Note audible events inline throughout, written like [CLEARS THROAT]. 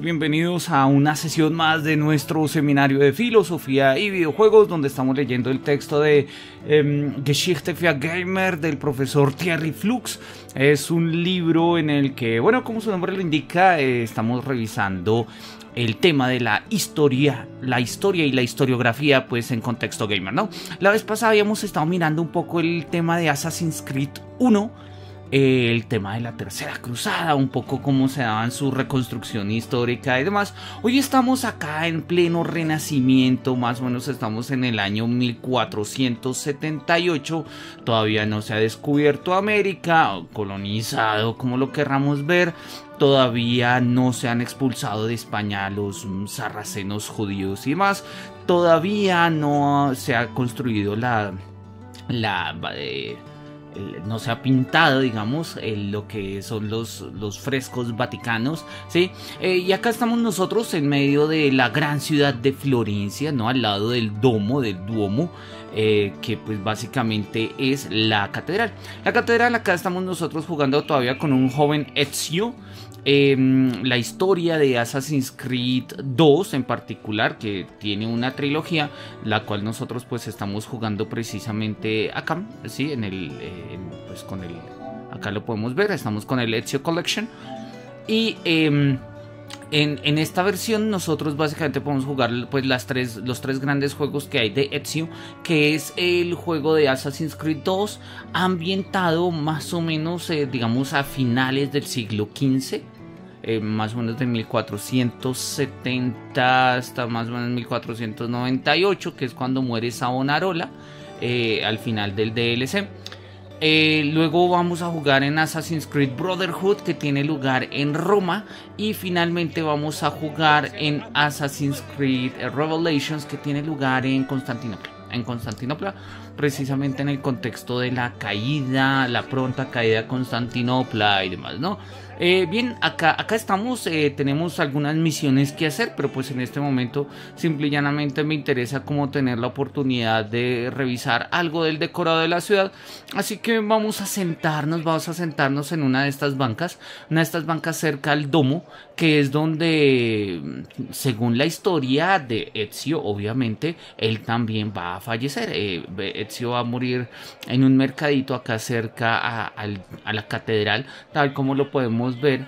bienvenidos a una sesión más de nuestro seminario de filosofía y videojuegos donde estamos leyendo el texto de em, Geschichte für Gamer del profesor Thierry Flux. Es un libro en el que, bueno, como su nombre lo indica, eh, estamos revisando el tema de la historia, la historia y la historiografía pues en contexto gamer, ¿no? La vez pasada habíamos estado mirando un poco el tema de Assassin's Creed 1 el tema de la tercera cruzada, un poco cómo se daban su reconstrucción histórica y demás. Hoy estamos acá en pleno renacimiento, más o menos estamos en el año 1478, todavía no se ha descubierto América, colonizado, como lo querramos ver, todavía no se han expulsado de España los mm, sarracenos judíos y más, todavía no se ha construido la... la... Eh, no se ha pintado, digamos, lo que son los, los frescos vaticanos, ¿sí? Eh, y acá estamos nosotros en medio de la gran ciudad de Florencia, ¿no? Al lado del Domo, del Duomo, eh, que pues básicamente es la catedral. La catedral acá estamos nosotros jugando todavía con un joven Ezio, Em, la historia de Assassin's Creed 2 en particular, que tiene una trilogía, la cual nosotros pues estamos jugando precisamente acá, ¿sí? En el, eh, pues con el, acá lo podemos ver, estamos con el Ezio Collection. Y... Em, en, esta versión nosotros básicamente podemos jugar pues las tres, los tres grandes juegos que hay de Ezio, que es el juego de Assassin's Creed 2, ambientado más o menos, eh, digamos, a finales del siglo XV. Eh, más o menos de 1470 hasta más o menos 1498, que es cuando muere Savonarola eh, al final del DLC. Eh, luego vamos a jugar en Assassin's Creed Brotherhood que tiene lugar en Roma y finalmente vamos a jugar en Assassin's Creed Revelations que tiene lugar en Constantinopla. En Constantinopla, precisamente en el contexto de la caída, la pronta caída de Constantinopla y demás, ¿no? Eh, bien, acá, acá estamos, eh, tenemos algunas misiones que hacer, pero pues en este momento simple y llanamente me interesa como tener la oportunidad de revisar algo del decorado de la ciudad. Así que vamos a sentarnos, vamos a sentarnos en una de estas bancas, una de estas bancas cerca al domo, que es donde, según la historia de Ezio, obviamente, él también va a fallecer. Eh, Ezio va a morir en un mercadito acá cerca a la catedral, tal como lo podemos ver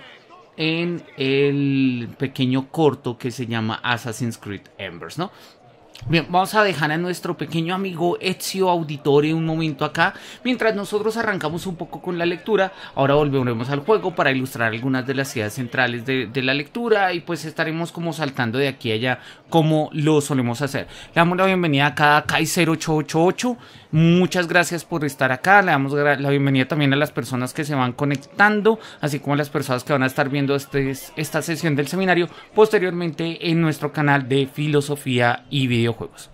en el pequeño corto que se llama Assassin's Creed Embers, ¿no? Bien, vamos a dejar a nuestro pequeño amigo Ezio Auditore un momento acá, mientras nosotros arrancamos un poco con la lectura, ahora volveremos al juego para ilustrar algunas de las ideas centrales de, la lectura y pues estaremos como saltando de aquí a allá como lo solemos hacer. Le damos la bienvenida acá a Kai0888, muchas gracias por estar acá, le damos la bienvenida también a las personas que se van conectando, así como a las personas que van a estar viendo este, esta sesión del seminario posteriormente en nuestro canal de filosofía y video juegos.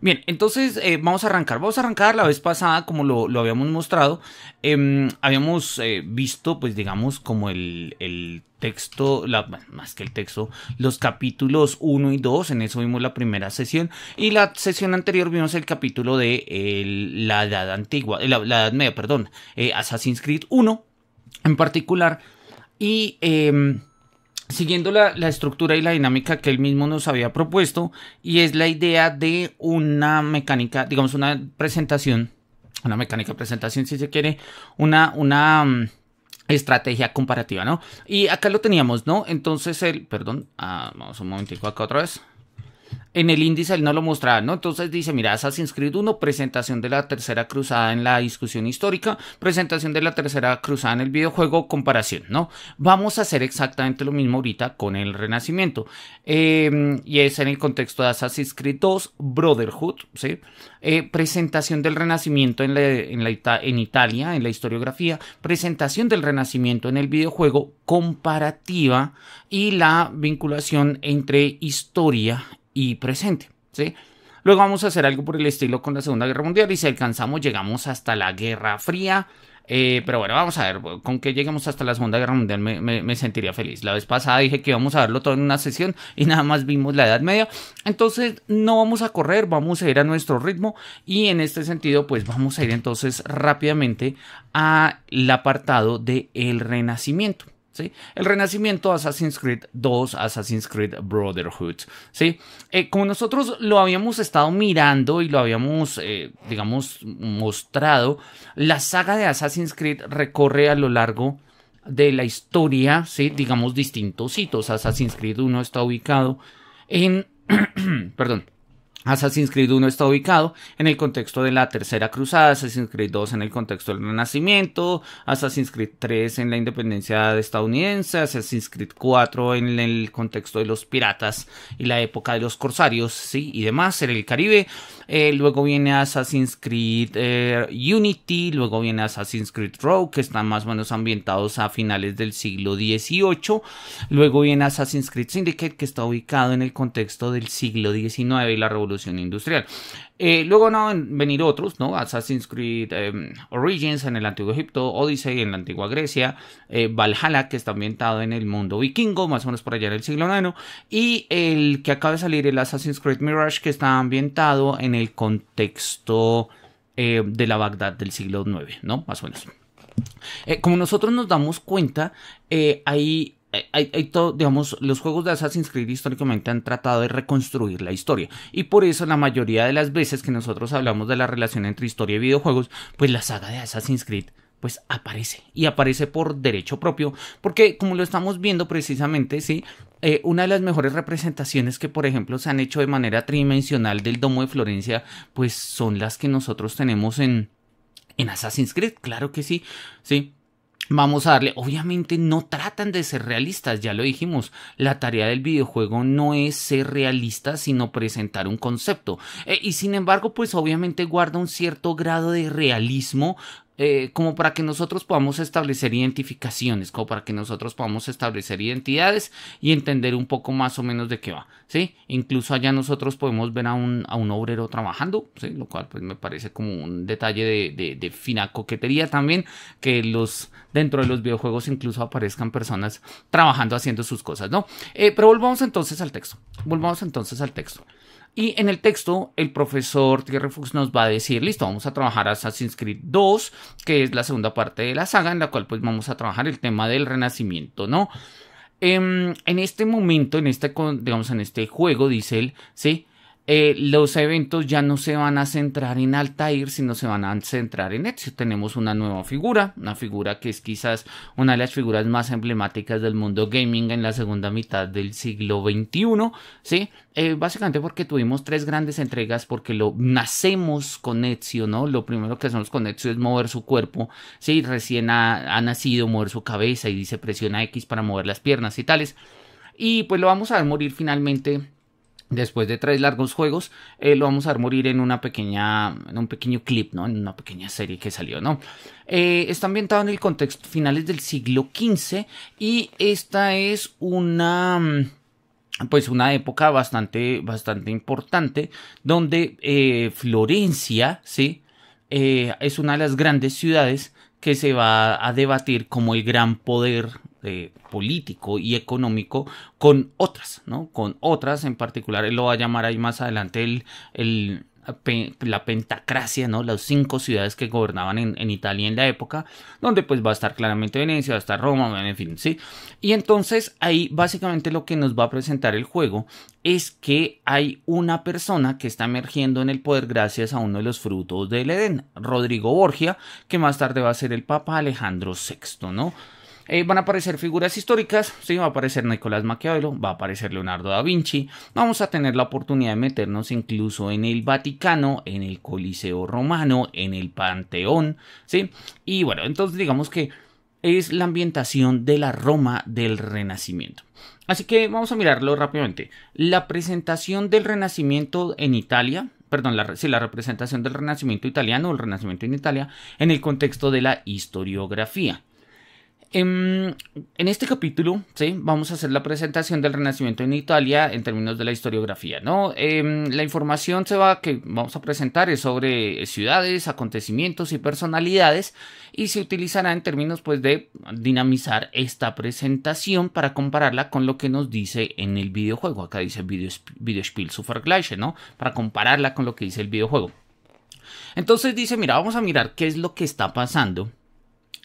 Bien, entonces eh, vamos a arrancar. Vamos a arrancar la vez pasada, como lo, habíamos mostrado. Em, habíamos eh, visto, pues digamos, como el, texto, la, más que el texto, los capítulos 1 y 2. En eso vimos la primera sesión. Y la sesión anterior vimos el capítulo de la Edad Antigua, eh, la, la, Edad Media, perdón, Assassin's Creed 1 en particular. Y em, siguiendo la, estructura y la dinámica que él mismo nos había propuesto, y es la idea de una mecánica, digamos, una presentación, una mecánica presentación si se quiere, una, una mm, estrategia comparativa, ¿no? Y acá lo teníamos, ¿no? Entonces él, perdón, ah, vamos un momentico acá otra vez en el índice él no lo mostraba, ¿no? Entonces dice, mira, Assassin's Creed 1, presentación de la tercera cruzada en la discusión histórica, presentación de la tercera cruzada en el videojuego, comparación, ¿no? Vamos a hacer exactamente lo mismo ahorita con el Renacimiento. Em, y es en el contexto de Assassin's Creed 2, Brotherhood, ¿sí? Eh, presentación del Renacimiento en, en, la en Italia, en la historiografía, presentación del Renacimiento en el videojuego, comparativa y la vinculación entre historia y presente. ¿sí? Luego vamos a hacer algo por el estilo con la Segunda Guerra Mundial y si alcanzamos llegamos hasta la Guerra Fría. Eh, pero bueno, vamos a ver, con que lleguemos hasta la Segunda Guerra Mundial me, sentiría feliz. La vez pasada dije que íbamos a verlo todo en una sesión y nada más vimos la Edad Media. Entonces no vamos a correr, vamos a ir a nuestro ritmo y en este sentido pues vamos a ir entonces rápidamente al apartado del El Renacimiento. El renacimiento, Assassin's Creed 2, Assassin's Creed Brotherhood, ¿sí? Eh, como nosotros lo habíamos estado mirando y lo habíamos, eh, digamos, mostrado, la saga de Assassin's Creed recorre a lo largo de la historia, ¿sí? Digamos, distintos hitos. Assassin's Creed 1 está ubicado en... [CLEARS THROAT] perdón. Assassin's Creed 1 está ubicado en el contexto de la Tercera Cruzada, Assassin's Creed 2 en el contexto del Renacimiento, Assassin's Creed 3 en la independencia estadounidense, Assassin's Creed 4 en el contexto de los piratas y la época de los corsarios, sí, y demás en el Caribe, eh, luego viene Assassin's Creed eh, Unity, luego viene Assassin's Creed Rogue, que están más o menos ambientados a finales del siglo XVIII. Luego viene Assassin's Creed Syndicate, que está ubicado en el contexto del siglo XIX y la Revolución Industrial. Eh, luego van a venir otros, ¿no? Assassin's Creed em, Origins en el Antiguo Egipto, Odyssey en la Antigua Grecia, eh, Valhalla, que está ambientado en el mundo vikingo, más o menos por allá en el siglo IX, y el que acaba de salir, el Assassin's Creed Mirage, que está ambientado en el contexto eh, de la Bagdad del siglo IX, ¿no? Más o menos. como nosotros nos damos cuenta, hay eh, hay, todo, digamos, los juegos de Assassin's Creed históricamente han tratado de reconstruir la historia. Y por eso la mayoría de las veces que nosotros hablamos de la relación entre historia y videojuegos, pues la saga de Assassin's Creed pues aparece y aparece por derecho propio porque como lo estamos viendo precisamente sí eh, una de las mejores representaciones que por ejemplo se han hecho de manera tridimensional del domo de Florencia pues son las que nosotros tenemos en en Assassin's Creed, claro que sí, sí. Vamos a darle, obviamente no tratan de ser realistas, ya lo dijimos, la tarea del videojuego no es ser realista, sino presentar un concepto. Eh, y sin embargo, pues obviamente guarda un cierto grado de realismo eh, como para que nosotros podamos establecer identificaciones, como para que nosotros podamos establecer identidades y entender un poco más o menos de qué va, ¿sí? Incluso allá nosotros podemos ver a un, a un obrero trabajando, ¿sí? Lo cual pues me parece como un detalle de, fina coquetería también, que los dentro de los videojuegos incluso aparezcan personas trabajando haciendo sus cosas, ¿no? Eh, pero volvamos entonces al texto, volvamos entonces al texto. Y en el texto, el profesor Thierry Fuchs nos va a decir, listo, vamos a trabajar Assassin's Creed 2, que es la segunda parte de la saga, en la cual pues vamos a trabajar el tema del renacimiento, ¿no? Em, en este momento, en este, digamos, en este juego, dice él, ¿sí? Eh, los eventos ya no se van a centrar en Altair, sino se van a centrar en Ezio. Tenemos una nueva figura, una figura que es quizás una de las figuras más emblemáticas del mundo gaming en la segunda mitad del siglo XXI, ¿sí? Eh, básicamente porque tuvimos tres grandes entregas, porque lo nacemos con Ezio, ¿no? Lo primero que hacemos con Ezio es mover su cuerpo, ¿sí? Recién ha, nacido, mover su cabeza y dice presiona X para mover las piernas y tales. Y pues lo vamos a ver morir finalmente después de tres largos juegos, eh, lo vamos a morir en una pequeña, en un pequeño clip, ¿no? En una pequeña serie que salió, ¿no? Eh, está ambientado en el contexto finales del siglo XV y esta es una mm, pues una época bastante bastante importante donde eh, Florencia sí es una de las grandes ciudades que se va a debatir como el gran poder político y económico con otras, ¿no? Con otras, en particular, él lo va a llamar ahí más adelante el, la pentacracia, ¿no? Las cinco ciudades que gobernaban en, en, Italia en la época, donde pues va a estar claramente Venecia, va a estar Roma, en fin, ¿sí? Y entonces ahí básicamente lo que nos va a presentar el juego es que hay una persona que está emergiendo en el poder gracias a uno de los frutos del Edén, Rodrigo Borgia, que más tarde va a ser el Papa Alejandro VI, ¿no? Eh, van a aparecer figuras históricas, sí, va a aparecer Nicolás Maquiavelo, va a aparecer Leonardo da Vinci, vamos a tener la oportunidad de meternos incluso en el Vaticano, en el Coliseo Romano, en el Panteón, ¿sí? Y bueno, entonces digamos que es la ambientación de la Roma del Renacimiento. Así que vamos a mirarlo rápidamente. La presentación del Renacimiento en Italia, perdón, la, sí, la representación del Renacimiento italiano, el Renacimiento en Italia, en el contexto de la historiografía. Em, en, este capítulo, ¿sí? vamos a hacer la presentación del Renacimiento en Italia en términos de la historiografía, ¿no? Em, la información que vamos a presentar es sobre ciudades, acontecimientos y personalidades y se utilizará en términos pues, de dinamizar esta presentación para compararla con lo que nos dice en el videojuego. Acá dice Videospiel Supergleiche, ¿no? Para compararla con lo que dice el videojuego. Entonces dice, mira, vamos a mirar qué es lo que está pasando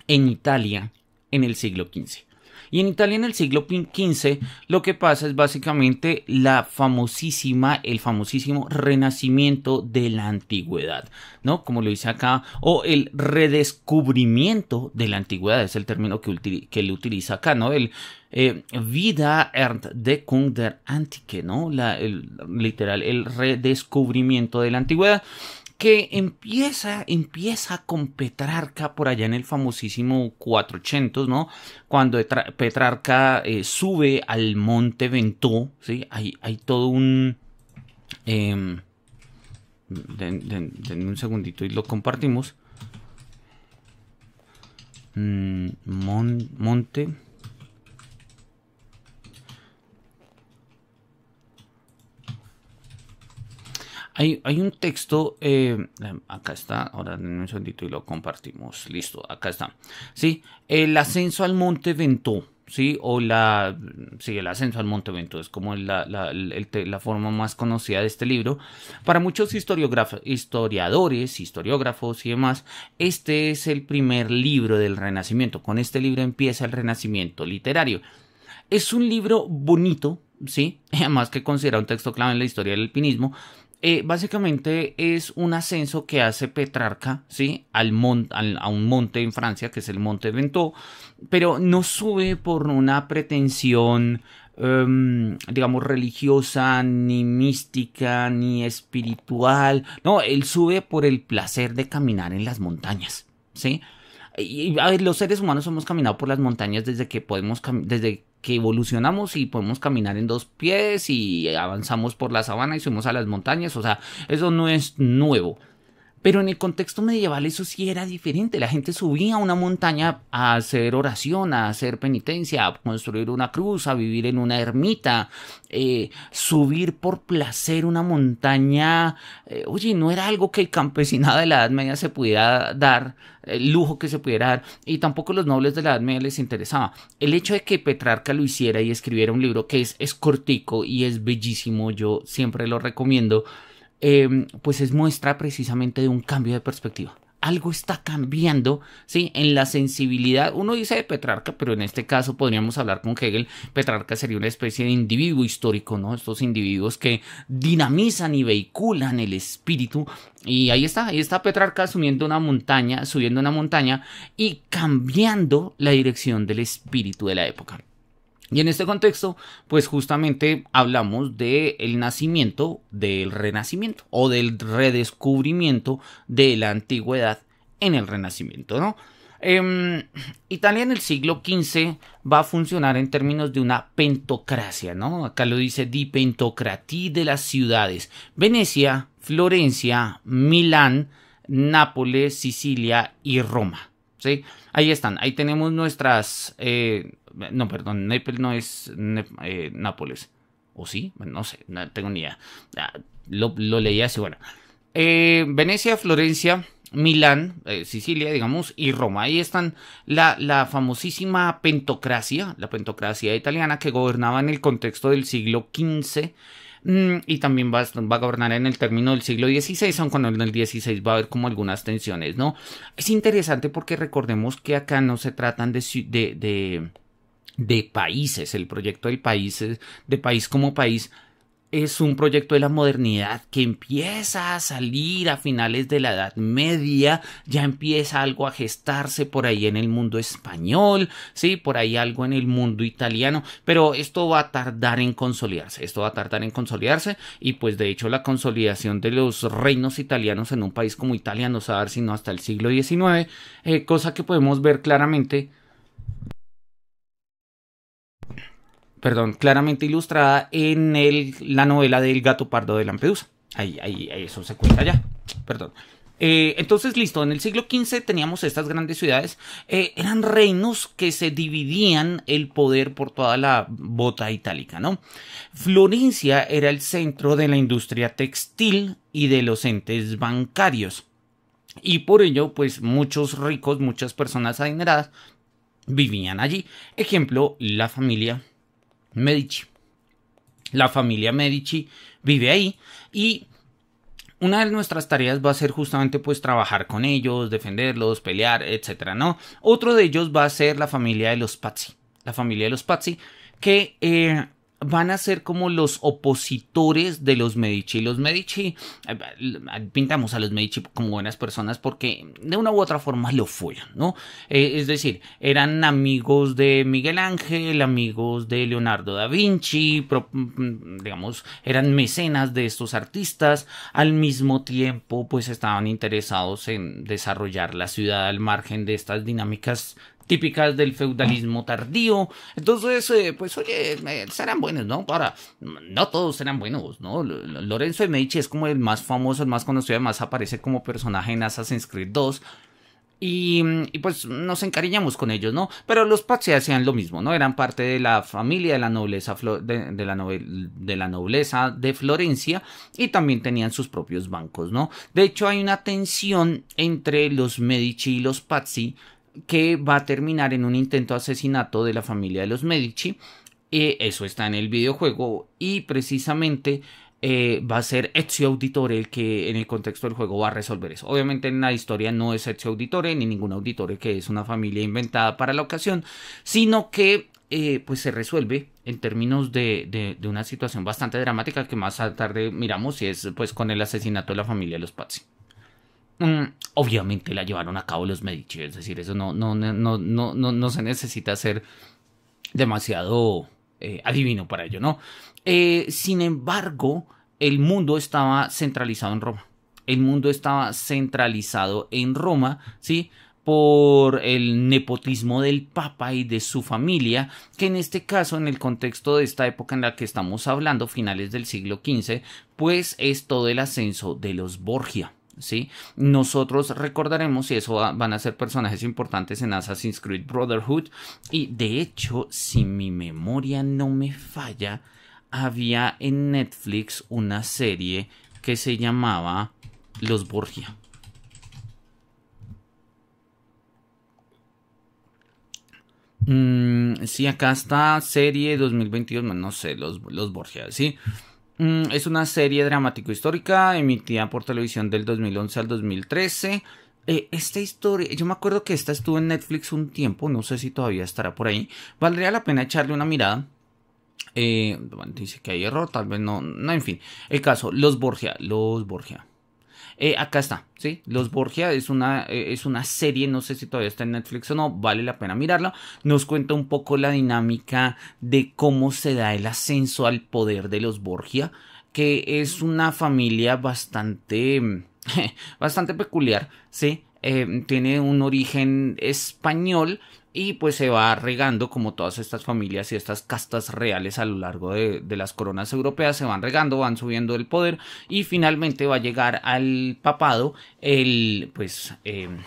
en Italia en el siglo XV. Y en Italia en el siglo XV lo que pasa es básicamente la famosísima, el famosísimo renacimiento de la antigüedad, ¿no? Como lo dice acá, o el redescubrimiento de la antigüedad, es el término que, le utiliza acá, ¿no? El eh, vida ernt de der Antike, ¿no? La, el, literal, el redescubrimiento de la antigüedad que empieza, empieza con Petrarca por allá en el famosísimo 400, ¿no? Cuando Petrarca eh, sube al monte Ventú, ¿sí? Hay, hay todo un... Eh, un segundito y lo compartimos. Mm, monte... Hay, un texto, eh, acá está, ahora en un segundito y lo compartimos. Listo, acá está. Sí, el ascenso al Monte Ventú, ¿sí? O la, sí, el ascenso al Monte Vento es como la, la, forma más conocida de este libro. Para muchos historiadores, historiógrafos y demás, este es el primer libro del Renacimiento. Con este libro empieza el Renacimiento literario. Es un libro bonito, ¿sí? [LAUGHS] Además que considera un texto clave en la historia del alpinismo, eh, básicamente es un ascenso que hace Petrarca, ¿sí? Al, a un monte en Francia, que es el Monte Ventoux, pero no sube por una pretensión, em, digamos, religiosa, ni mística, ni espiritual. No, él sube por el placer de caminar en las montañas, ¿sí? Y, a ver, los seres humanos hemos caminado por las montañas desde que podemos, desde que evolucionamos y podemos caminar en dos pies y avanzamos por la sabana y subimos a las montañas. O sea, eso no es nuevo. Pero en el contexto medieval eso sí era diferente. La gente subía a una montaña a hacer oración, a hacer penitencia, a construir una cruz, a vivir en una ermita, eh, subir por placer una montaña. Eh, oye, no era algo que el campesinado de la Edad Media se pudiera dar, el lujo que se pudiera dar, y tampoco los nobles de la Edad Media les interesaba. El hecho de que Petrarca lo hiciera y escribiera un libro que es, es cortico y es bellísimo, yo siempre lo recomiendo. Em, pues es muestra precisamente de un cambio de perspectiva. Algo está cambiando, ¿sí? En la sensibilidad, uno dice de Petrarca, pero en este caso podríamos hablar con Hegel, Petrarca sería una especie de individuo histórico, ¿no? Estos individuos que dinamizan y vehiculan el espíritu. Y ahí está, ahí está Petrarca subiendo una montaña, subiendo una montaña y cambiando la dirección del espíritu de la época. Y en este contexto, pues justamente hablamos del el nacimiento del renacimiento o del redescubrimiento de la antigüedad en el renacimiento, ¿no? Em, Italia en el siglo XV va a funcionar en términos de una pentocracia, ¿no? Acá lo dice di pentocratí de las ciudades. Venecia, Florencia, Milán, Nápoles, Sicilia y Roma. ¿sí? Ahí están, ahí tenemos nuestras, eh, no, perdón, Naples no es eh, Nápoles. ¿O sí? No sé, no tengo ni idea. Ah, lo, leía leí así, bueno. Eh, Venecia, Florencia, Milán, eh, Sicilia, digamos, y Roma. Ahí están la, la, famosísima pentocracia, la pentocracia italiana que gobernaba en el contexto del siglo XV mm, y también va, va, a gobernar en el término del siglo XVI, aunque en el XVI va a haber como algunas tensiones, ¿no? Es interesante porque recordemos que acá no se tratan de de países, el proyecto de países de país como país, es un proyecto de la modernidad que empieza a salir a finales de la Edad Media, ya empieza algo a gestarse por ahí en el mundo español, sí, por ahí algo en el mundo italiano, pero esto va a tardar en consolidarse, esto va a tardar en consolidarse y pues de hecho la consolidación de los reinos italianos en un país como Italia no se va a dar sino hasta el siglo XIX, eh, cosa que podemos ver claramente perdón, claramente ilustrada en la novela del gato pardo de Lampedusa. Ahí, ahí, eso se cuenta ya. Perdón. Eh, entonces, listo, en el siglo XV teníamos estas grandes ciudades. Eh, eran reinos que se dividían el poder por toda la bota itálica, ¿no? Florencia era el centro de la industria textil y de los entes bancarios. Y por ello, pues muchos ricos, muchas personas adineradas vivían allí. Ejemplo, la familia Medici. La familia Medici vive ahí y una de nuestras tareas va a ser justamente pues trabajar con ellos, defenderlos, pelear, etcétera, ¿no? Otro de ellos va a ser la familia de los Pazzi. La familia de los Pazzi que eh, van a ser como los opositores de los Medici. Los Medici, eh, eh, pintamos a los Medici como buenas personas porque de una u otra forma lo fueron, ¿no? Eh, es decir, eran amigos de Miguel Ángel, amigos de Leonardo da Vinci, mm, digamos, eran mecenas de estos artistas, al mismo tiempo pues estaban interesados en desarrollar la ciudad al margen de estas dinámicas típicas del feudalismo tardío. Entonces, eh, pues oye, serán buenos, ¿no? Ahora, no todos serán buenos, ¿no? Lorenzo de Medici es como el más famoso, el más conocido, además aparece como personaje en Assassin's Creed 2. Y, pues nos encariñamos con ellos, ¿no? Pero los Pazzi hacían lo mismo, ¿no? Eran parte de la familia de la nobleza de la nobleza de Florencia y también tenían sus propios bancos, ¿no? De hecho hay una tensión entre los Medici y los Pazzi que va a terminar en un intento de asesinato de la familia de los Medici. y eh, eso está en el videojuego y precisamente eh, va a ser Ezio Auditore el que en el contexto del juego va a resolver eso. Obviamente en la historia no es Ezio Auditore ni ningún Auditore que es una familia inventada para la ocasión, sino que eh, pues se resuelve en términos de, una situación bastante dramática que más tarde miramos y es pues con el asesinato de la familia de los Pazzi. Mm, obviamente la llevaron a cabo los Medici, es decir, eso no, no, no, no, no, no se necesita ser demasiado eh, adivino para ello, ¿no? Eh, sin embargo, el mundo estaba centralizado en Roma. El mundo estaba centralizado en Roma, ¿sí? por el nepotismo del Papa y de su familia, que en este caso, en el contexto de esta época en la que estamos hablando, finales del siglo XV, pues es todo el ascenso de los Borgia. ¿sí? Nosotros recordaremos, y eso van a ser personajes importantes en Assassin's Creed Brotherhood, y de hecho, si mi memoria no me falla, había en Netflix una serie que se llamaba Los Borgia. Si mm, sí, acá está serie 2022, no sé, los, los Borgia, ¿sí? Mm, es una serie dramático-histórica emitida por televisión del 2011 al 2013. Eh, esta historia, yo me acuerdo que esta estuvo en Netflix un tiempo, no sé si todavía estará por ahí. Valdría la pena echarle una mirada. Eh, dice que hay error, tal vez no, no, en fin. El caso, los Borgia, los Borgia. Eh, acá está, ¿sí? Los Borgia es una, eh, es una serie, no sé si todavía está en Netflix o no, vale la pena mirarla. Nos cuenta un poco la dinámica de cómo se da el ascenso al poder de los Borgia, que es una familia bastante, [LAUGHS] bastante peculiar, ¿sí? Eh, tiene un origen español y pues se va regando como todas estas familias y estas castas reales a lo largo de, de, las coronas europeas se van regando, van subiendo el poder y finalmente va a llegar al papado el pues em,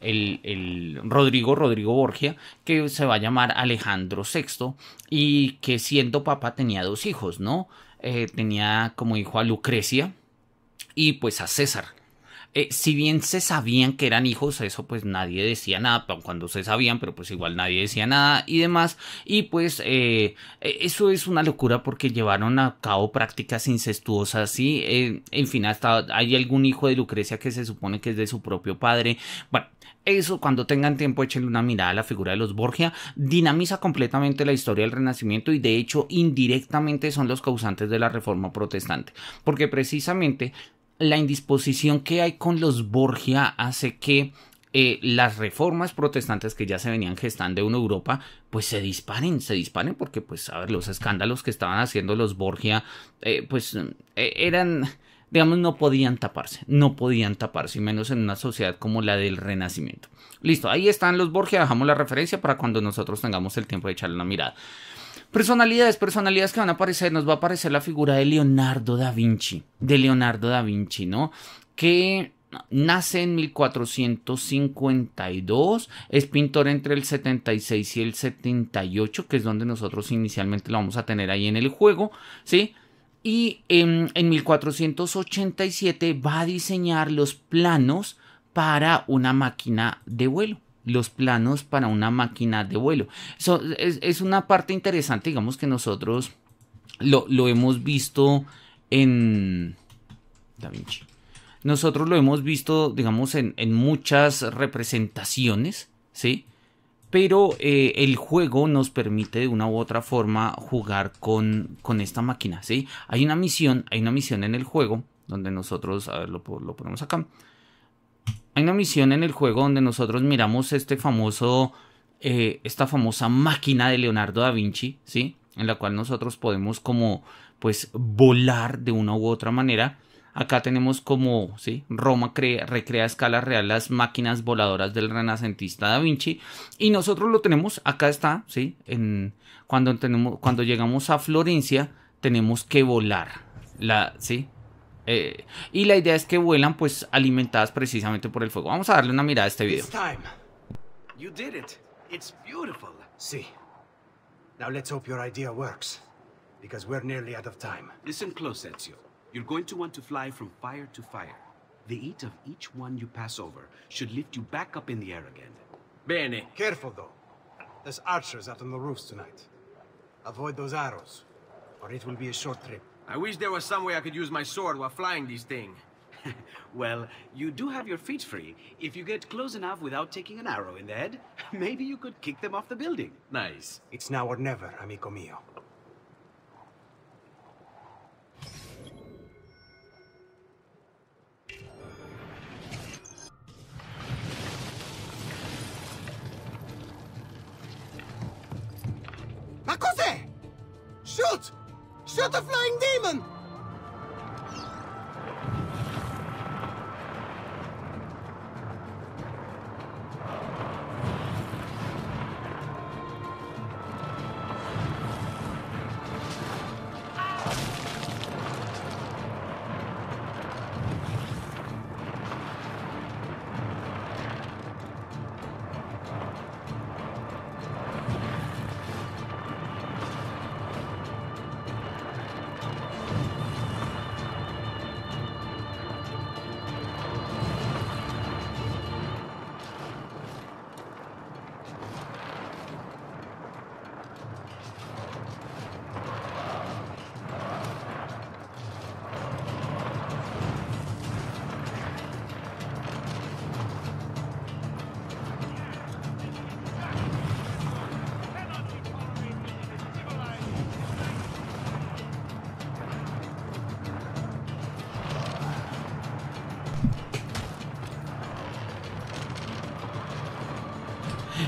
el, el, Rodrigo, Rodrigo Borgia, que se va a llamar Alejandro VI y que siendo papa tenía dos hijos, ¿no? Eh, tenía como hijo a Lucrecia y pues a César eh, si bien se sabían que eran hijos, eso pues nadie decía nada, cuando se sabían, pero pues igual nadie decía nada y demás. Y pues eh, e, eso es una locura porque llevaron a cabo prácticas incestuosas y eh, en fin, hasta hay algún hijo de Lucrecia que se supone que es de su propio padre. Bueno, eso cuando tengan tiempo échenle una mirada a la figura de los Borgia, dinamiza completamente la historia del Renacimiento y de hecho indirectamente son los causantes de la Reforma Protestante, porque precisamente la indisposición que hay con los Borgia hace que eh, las reformas protestantes que ya se venían gestando en Europa, pues se disparen, se disparen porque, pues, a ver, los escándalos que estaban haciendo los Borgia, eh, pues, eh, eran, digamos, no podían taparse, no podían taparse, y menos en una sociedad como la del Renacimiento. Listo, ahí están los Borgia, dejamos la referencia para cuando nosotros tengamos el tiempo de echarle una mirada. Personalidades, personalidades que van a aparecer, nos va a aparecer la figura de Leonardo da Vinci, de Leonardo da Vinci, ¿no? Que nace en 1452, es pintor entre el 76 y el 78, que es donde nosotros inicialmente lo vamos a tener ahí en el juego, ¿sí? Y en, 1487 va a diseñar los planos para una máquina de vuelo los planos para una máquina de vuelo. Eso es, una parte interesante, digamos que nosotros lo, lo hemos visto en Da Vinci. Nosotros lo hemos visto, digamos, en, en muchas representaciones, ¿sí? Pero eh, el juego nos permite de una u otra forma jugar con, con esta máquina, ¿sí? Hay una misión, hay una misión en el juego, donde nosotros, a ver, lo ponemos acá hay una misión en el juego donde nosotros miramos este famoso, eh, esta famosa máquina de Leonardo da Vinci, ¿sí? En la cual nosotros podemos como, pues, volar de una u otra manera. Acá tenemos como, ¿sí? Roma crea, recrea a escala real las máquinas voladoras del renacentista Da Vinci. Y nosotros lo tenemos, acá está, ¿sí? En, cuando, tenemos, cuando llegamos a Florencia, tenemos que volar, la, ¿sí? Eh, y la idea es que vuelan pues alimentadas precisamente por el fuego. Vamos a darle una mirada a este video. See. Now let's hope your idea works. Because we're nearly out of time. Listen close, Ezio. You're going to want to fly from fire to fire. The heat of each one you pass over should lift you back up in the air again. Bene. Careful, though. There's archers out on the roofs tonight. Avoid those arrows, or it will be a short trip. I wish there was some way I could use my sword while flying this thing. [LAUGHS] well, you do have your feet free. If you get close enough without taking an arrow in the head, [LAUGHS] maybe you could kick them off the building. Nice. It's now or never, amico mio. Shoot! Shut the flying demon!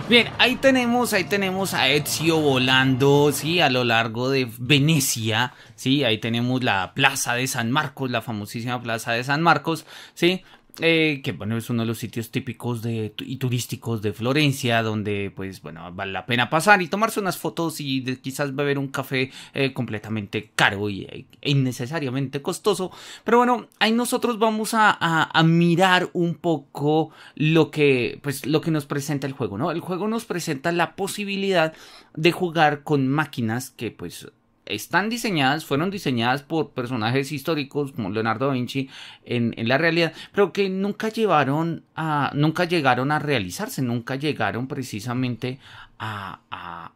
Bien, ahí tenemos, ahí tenemos a Ezio volando, sí, a lo largo de Venecia, sí, ahí tenemos la plaza de San Marcos, la famosísima plaza de San Marcos, sí, eh, que bueno, es uno de los sitios típicos de, y turísticos de Florencia, donde pues bueno, vale la pena pasar y tomarse unas fotos y quizás beber un café eh, completamente caro y, eh, e innecesariamente costoso. Pero bueno, ahí nosotros vamos a, a, mirar un poco lo que, pues, lo que nos presenta el juego, ¿no? El juego nos presenta la posibilidad de jugar con máquinas que pues están diseñadas, fueron diseñadas por personajes históricos como Leonardo da Vinci en, la realidad, pero que nunca llevaron a, nunca llegaron a realizarse, nunca llegaron precisamente a,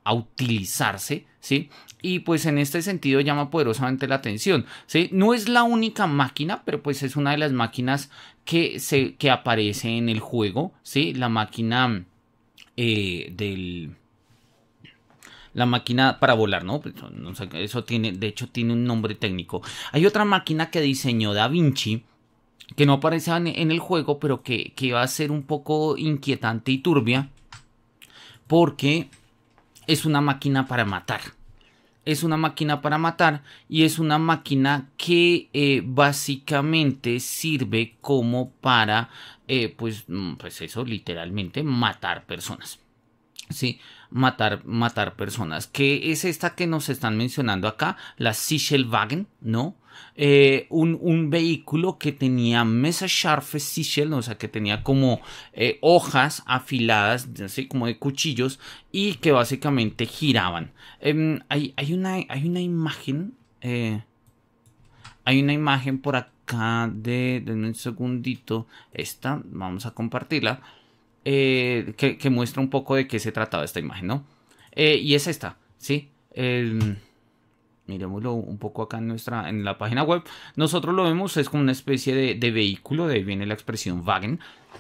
a, utilizarse, ¿sí? Y pues en este sentido llama poderosamente la atención, ¿sí? No es la única máquina, pero pues es una de las máquinas que, se, que aparece en el juego, ¿sí? La máquina eh, del la máquina para volar, ¿no? Pues, eso tiene, de hecho, tiene un nombre técnico. Hay otra máquina que diseñó Da Vinci que no aparece en el juego, pero que, que va a ser un poco inquietante y turbia porque es una máquina para matar. Es una máquina para matar y es una máquina que eh, básicamente sirve como para, eh, pues, mm, pues eso, literalmente, matar personas. Sí, matar, matar personas, que es esta que nos están mencionando acá, la Sichelwagen, ¿no? Eh, un, un, vehículo que tenía Sharpe Sichel, o sea, que tenía como eh, hojas afiladas, así como de cuchillos, y que básicamente giraban. Em, hay, una, hay una imagen, eh, hay una imagen por acá de, de un segundito, esta, vamos a compartirla eh, que, muestra un poco de qué se trataba esta imagen, ¿no? Eh, y es esta, ¿sí? miremoslo un poco acá en, nuestra, en la página web. Nosotros lo vemos, es como una especie de, vehículo, de ahí viene la expresión Wagen.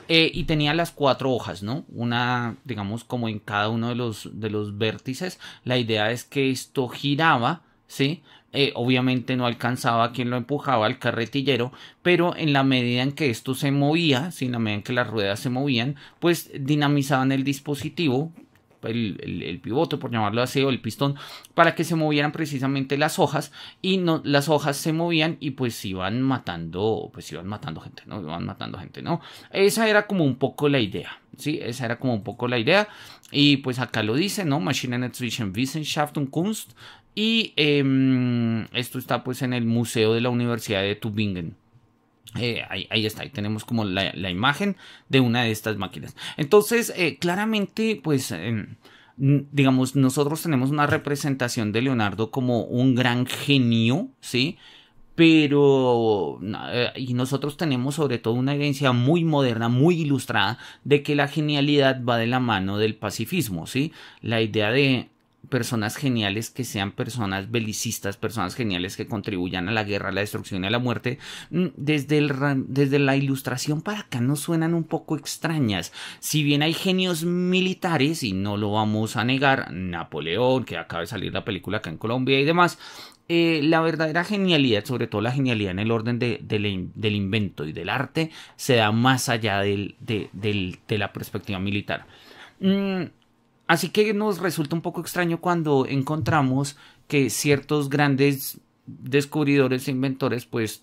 Eh, y tenía las cuatro hojas, ¿no? Una, digamos, como en cada uno de los, de los vértices. La idea es que esto giraba, ¿sí? Eh, obviamente no alcanzaba a quien lo empujaba al carretillero, pero en la medida en que esto se movía, si en la medida en que las ruedas se movían, pues dinamizaban el dispositivo, el, el, pivote, por llamarlo así, o el pistón, para que se movieran precisamente las hojas, y no, las hojas se movían y pues iban matando, pues iban matando gente, ¿no? Iban matando gente, ¿no? Esa era como un poco la idea, ¿sí? Esa era como un poco la idea, y pues acá lo dice, ¿no? Maschinen Wissenschaft und Kunst, y em, esto está pues en el Museo de la Universidad de Tübingen. Eh, ahí, está, ahí tenemos como la, imagen de una de estas máquinas. Entonces, eh, claramente, pues, em, digamos, nosotros tenemos una representación de Leonardo como un gran genio, ¿sí? pero eh, y nosotros tenemos sobre todo una herencia muy moderna, muy ilustrada de que la genialidad va de la mano del pacifismo, ¿sí? La idea de personas geniales que sean personas belicistas, personas geniales que contribuyan a la guerra, a la destrucción y a la muerte, mm, desde, el, desde la ilustración para acá nos suenan un poco extrañas. Si bien hay genios militares, y no lo vamos a negar, Napoleón, que acaba de salir la película acá en Colombia y demás, eh, la verdadera genialidad, sobre todo la genialidad en el orden del invento y del arte, se da más allá del, de, la perspectiva militar. Mm, Así que nos resulta un poco extraño cuando encontramos que ciertos grandes descubridores e inventores pues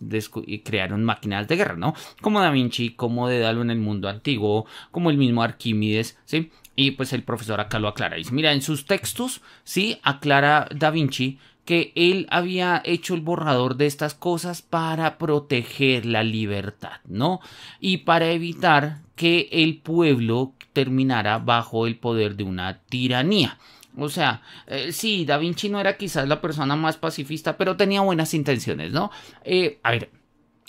crearon máquinas de guerra, ¿no? Como Da Vinci, como Dedalo en el mundo antiguo, como el mismo Arquímedes, ¿sí? Y pues el profesor acá lo aclara. Dice, mira, en sus textos, sí, aclara Da Vinci que él había hecho el borrador de estas cosas para proteger la libertad, ¿no? Y para evitar que el pueblo terminara bajo el poder de una tiranía. O sea, eh, sí, Da Vinci no era quizás la persona más pacifista, pero tenía buenas intenciones, ¿no? Eh, a ver,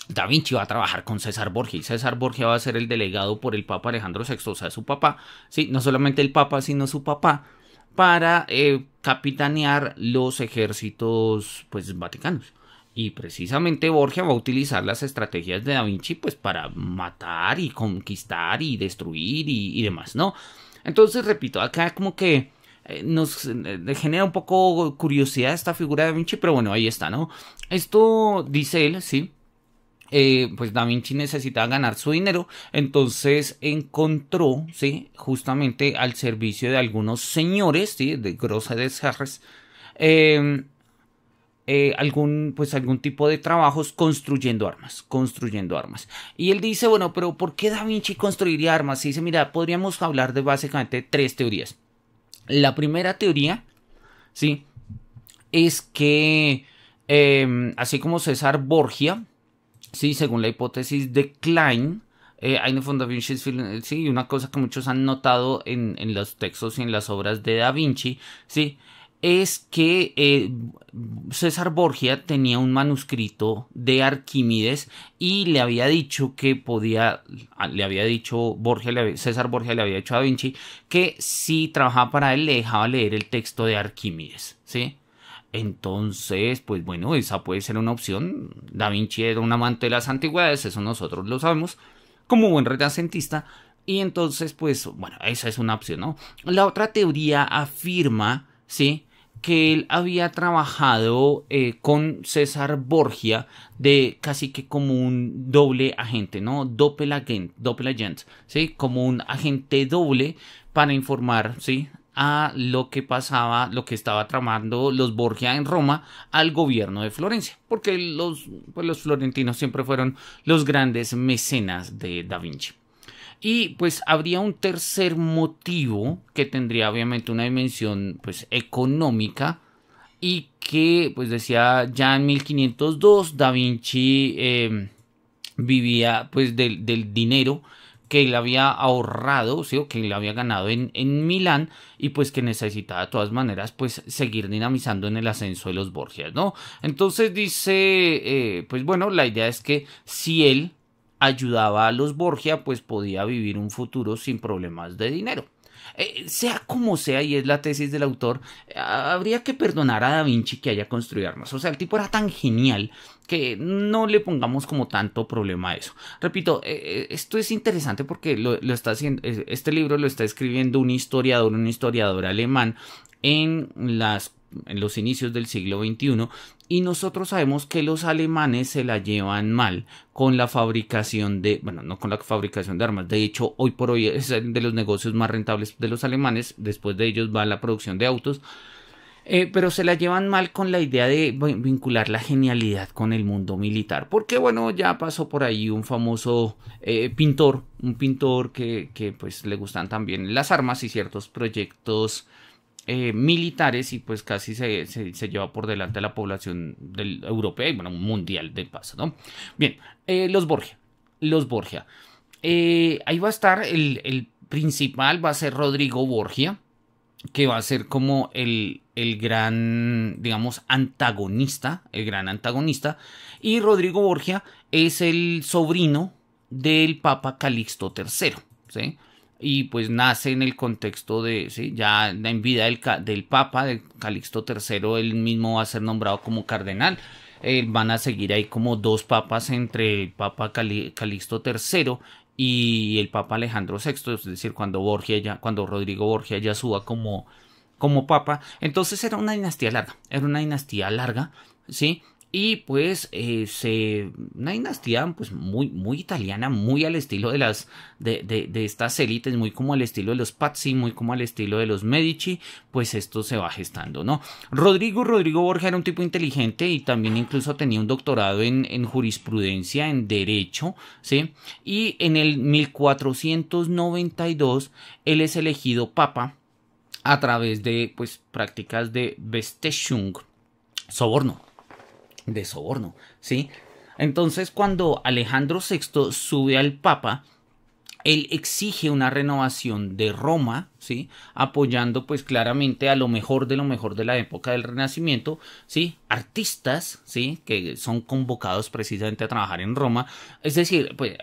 Da Vinci va a trabajar con César Borgia y César Borgia va a ser el delegado por el Papa Alejandro VI, o sea, su papá, sí, no solamente el Papa, sino su papá para eh, capitanear los ejércitos pues vaticanos. Y precisamente Borgia va a utilizar las estrategias de Da Vinci pues para matar y conquistar y destruir y, demás, ¿no? Entonces, repito, acá como que eh, nos eh, genera un poco curiosidad esta figura de Da Vinci, pero bueno, ahí está, ¿no? Esto dice él, sí, eh, pues Da Vinci necesitaba ganar su dinero, entonces encontró, ¿sí? Justamente al servicio de algunos señores, ¿sí? De grosas de em, eh, algún, pues algún tipo de trabajos construyendo armas, construyendo armas. Y él dice, bueno, pero ¿por qué Da Vinci construiría armas? Y dice, mira, podríamos hablar de básicamente tres teorías. La primera teoría, ¿sí? Es que, em, así como César Borgia, Sí, según la hipótesis de Klein, eh, sí, una cosa que muchos han notado en, en, los textos y en las obras de Da Vinci, sí, es que eh, César Borgia tenía un manuscrito de Arquímedes y le había dicho que podía, ah, le había dicho Borgia, César Borgia le había dicho a Da Vinci que si trabajaba para él le dejaba leer el texto de Arquímedes, ¿sí? Entonces, pues bueno, esa puede ser una opción. Da Vinci era un amante de las antigüedades, eso nosotros lo sabemos, como buen renacentista. Y entonces, pues bueno, esa es una opción, ¿no? La otra teoría afirma, ¿sí? que él había trabajado eh, con César Borgia de casi que como un doble agente, ¿no? doble doppelagent, ¿sí? Como un agente doble para informar, ¿sí? a lo que pasaba, lo que estaba tramando los Borgia en Roma al gobierno de Florencia, porque los, pues, los florentinos siempre fueron los grandes mecenas de Da Vinci. Y pues habría un tercer motivo que tendría obviamente una dimensión pues económica y que pues decía ya en 1502 Da Vinci eh, vivía pues del, del dinero que él había ahorrado, o que él había ganado en, en Milán y pues que necesitaba de todas maneras pues seguir dinamizando en el ascenso de los Borgias, ¿no? Entonces dice, eh, pues bueno, la idea es que si él ayudaba a los Borgia, pues podía vivir un futuro sin problemas de dinero. Eh, sea como sea, y es la tesis del autor, habría que perdonar a Da Vinci que haya construido armas. O sea, el tipo era tan genial que no le pongamos como tanto problema a eso. Repito, eh, eh, esto es interesante porque está haciendo, este libro lo está escribiendo un historiador, un historiador alemán en las en los inicios del siglo XXI y nosotros sabemos que los alemanes se la llevan mal con la fabricación de, bueno, no con la fabricación de armas, de hecho hoy por hoy es de los negocios más rentables de los alemanes, después de ellos va la producción de autos, eh, pero se la llevan mal con la idea de vincular la genialidad con el mundo militar. Porque bueno, ya pasó por ahí un famoso eh, pintor, un pintor que, que, pues le gustan también las armas y ciertos proyectos eh, militares y pues casi se, lleva por delante la población europea y bueno, mundial del paso, ¿no? Bien, eh, los Borgia, los Borgia. Eh, ahí va a estar el, principal, va a ser Rodrigo Borgia, que va a ser como el, el gran, digamos, antagonista, el gran antagonista. Y Rodrigo Borgia es el sobrino del Papa Calixto III, ¿sí? y pues nace en el contexto de, ¿sí? ya en vida del, del Papa, Calixto III, él mismo va a ser nombrado como cardenal. Eh, van a seguir ahí como dos papas entre el Papa Calixto III y el Papa Alejandro VI, es decir, cuando, Borgia ya, cuando Rodrigo Borgia ya suba como, como papa. Entonces era una dinastía larga, era una dinastía larga, ¿sí? Y pues eh, se, una dinastía pues muy, muy italiana, muy al estilo de las de, estas élites, muy como al estilo de los Pazzi, muy como al estilo de los Medici, pues esto se va gestando, ¿no? Rodrigo, Rodrigo Borja era un tipo inteligente y también incluso tenía un doctorado en, en jurisprudencia, en derecho, ¿sí? Y en el 1492 él es elegido papa a través de pues prácticas de bestechung, soborno, de soborno, ¿sí? Entonces, cuando Alejandro VI sube al Papa, él exige una renovación de Roma, ¿sí? Apoyando pues claramente a lo mejor de lo mejor de la época del Renacimiento, ¿sí? Artistas, ¿sí? Que son convocados precisamente a trabajar en Roma. Es decir, pues,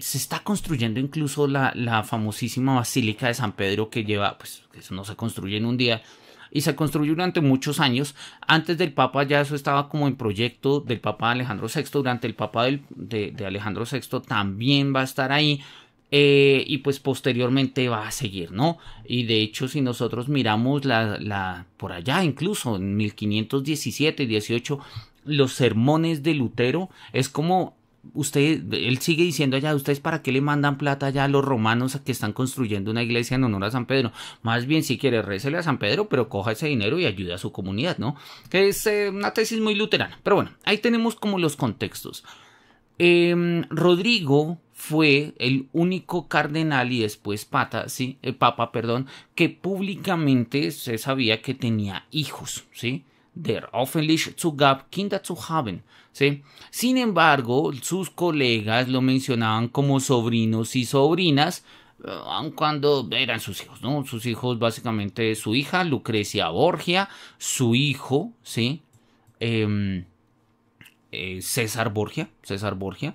se está construyendo incluso la, la famosísima Basílica de San Pedro que lleva, pues, eso no se construye en un día, y se construyó durante muchos años. Antes del Papa ya eso estaba como en proyecto del Papa Alejandro VI. Durante el Papa de, Alejandro VI también va a estar ahí. Eh, y pues posteriormente va a seguir, ¿no? Y de hecho, si nosotros miramos la, la por allá, incluso en 1517 18, los sermones de Lutero es como usted, él sigue diciendo allá, ¿ustedes para qué le mandan plata allá a los romanos que están construyendo una iglesia en honor a San Pedro? Más bien, si quiere, récele a San Pedro, pero coja ese dinero y ayude a su comunidad, ¿no? Que es eh, una tesis muy luterana. Pero bueno, ahí tenemos como los contextos. Em, Rodrigo fue el único cardenal y después pata, ¿sí? el eh, papa, perdón, que públicamente se sabía que tenía hijos, ¿sí? der öffentlich zugab, Kinder zu haben. ¿sí? Sin embargo, sus colegas lo mencionaban como sobrinos y sobrinas, eh, aun cuando eran sus hijos, ¿no? Sus hijos básicamente su hija, Lucrecia Borgia, su hijo, ¿sí? Em, eh, César Borgia, César Borgia,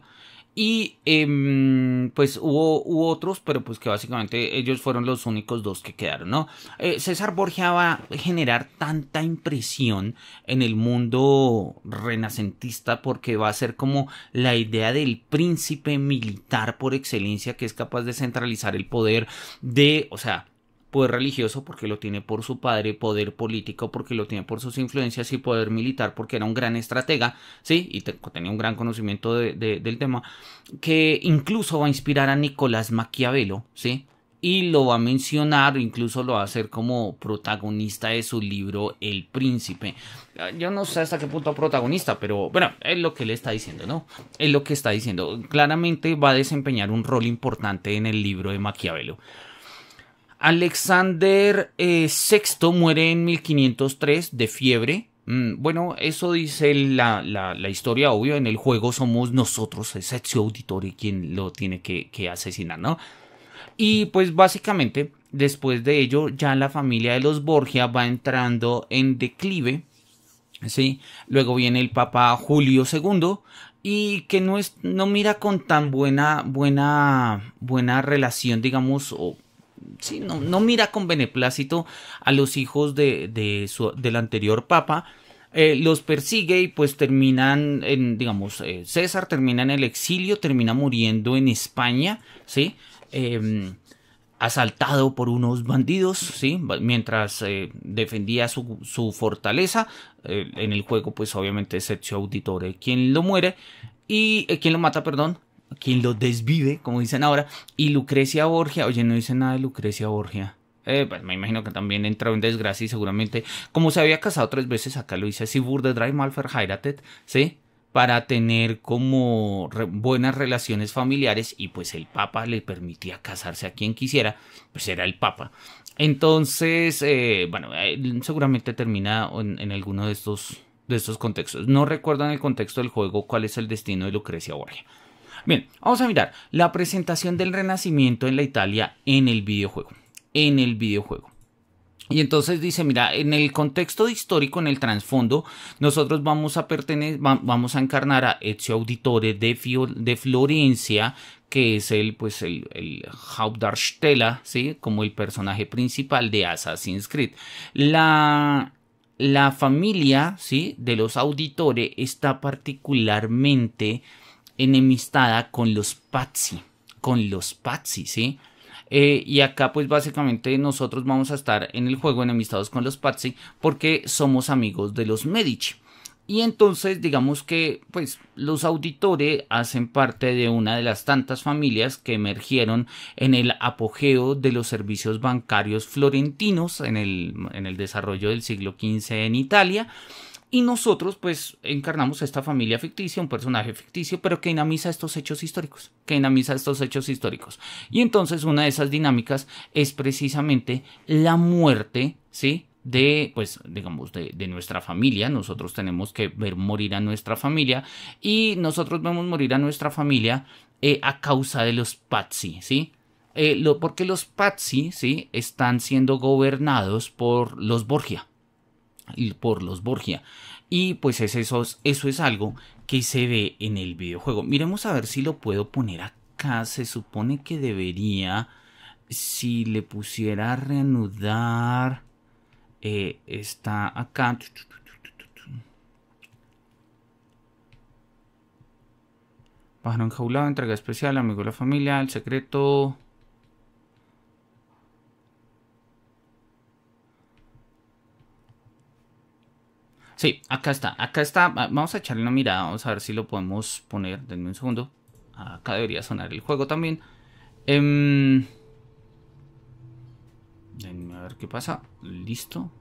y em, pues hubo, otros, pero pues que básicamente ellos fueron los únicos dos que quedaron, ¿no? Eh, César Borgia va a generar tanta impresión en el mundo renacentista porque va a ser como la idea del príncipe militar por excelencia que es capaz de centralizar el poder de, o sea, poder pues, religioso porque lo tiene por su padre, poder político porque lo tiene por sus influencias y poder militar porque era un gran estratega, ¿sí? Y tenía un gran conocimiento de, del tema, que incluso va a inspirar a Nicolás Maquiavelo, ¿sí? Y lo va a mencionar, incluso lo va a hacer como protagonista de su libro El Príncipe. Ah, yo no sé hasta qué punto protagonista, pero bueno, es lo que le está diciendo, ¿no? Es lo que está diciendo. Claramente va a desempeñar un rol importante en el libro de Maquiavelo. Alexander VI eh, muere en 1503 de fiebre. Mm, bueno, eso dice la, historia, obvio. En el juego somos nosotros, el sexo Auditori quien lo tiene que, asesinar, ¿no? Y pues básicamente, después de ello, ya la familia de los Borgia va entrando en declive. ¿sí? Luego viene el Papa Julio II y que no, es, no mira con tan buena, buena, buena relación, digamos, o no, mira con beneplácito a los hijos de, su, del anterior papa. Eh, los persigue y pues terminan en, digamos, eh, César termina en el exilio, termina muriendo en España, ¿sí? Em, asaltado por unos bandidos, ¿sí? Mientras eh, defendía su, su fortaleza, en el juego pues obviamente es Ezio Auditore quien lo muere y quien lo mata, perdón, quien lo desvive, como dicen ahora, y Lucrecia Borgia, oye, no dice nada de Lucrecia Borgia. Eh, pues me imagino que también entró en desgracia y seguramente, como se había casado tres veces, acá lo dice, así, Burde Drive Malfer ¿sí? Para tener como buenas relaciones familiares y pues el Papa le permitía casarse a quien quisiera, pues era el Papa. Entonces, eh, bueno, eh, seguramente termina en, alguno de estos, de estos contextos. No recuerdo en el contexto del juego cuál es el destino de Lucrecia Borgia. Bien, vamos a mirar la presentación del renacimiento en la Italia en el videojuego. En el videojuego. Y entonces dice, mira, en el contexto histórico, en el trasfondo, nosotros vamos a vamos a encarnar a Ezio Auditore de, de Florencia, que es el, pues, el, el Hauptdarsteller, ¿sí? Como el personaje principal de Assassin's Creed. La, la familia, ¿sí? De los auditores está particularmente enemistada con los Pazzi, con los Pazzi, ¿sí? Eh, y acá pues básicamente nosotros vamos a estar en el juego enemistados con los Pazzi porque somos amigos de los Medici. Y entonces digamos que pues los auditores hacen parte de una de las tantas familias que emergieron en el apogeo de los servicios bancarios florentinos en el, en el desarrollo del siglo XV en Italia y nosotros pues encarnamos esta familia ficticia, un personaje ficticio, pero que dinamiza estos hechos históricos, que dinamiza estos hechos históricos. Y entonces una de esas dinámicas es precisamente la muerte, ¿sí? de, pues, digamos, de, nuestra familia. Nosotros tenemos que ver morir a nuestra familia y nosotros vemos morir a nuestra familia eh, a causa de los Patsy, ¿sí? Eh, lo, porque los Patsy, ¿sí? Están siendo gobernados por los Borgia por los Borgia. Y pues es eso, eso es algo que se ve en el videojuego. Miremos a ver si lo puedo poner acá. Se supone que debería, si le pusiera reanudar, eh, está acá. Pájaro enjaulado, entrega especial, amigo de la familia, el secreto. Sí, acá está, acá está. Vamos a echarle una mirada, vamos a ver si lo podemos poner. Denme un segundo. Acá debería sonar el juego también. Em, denme a ver qué pasa. Listo.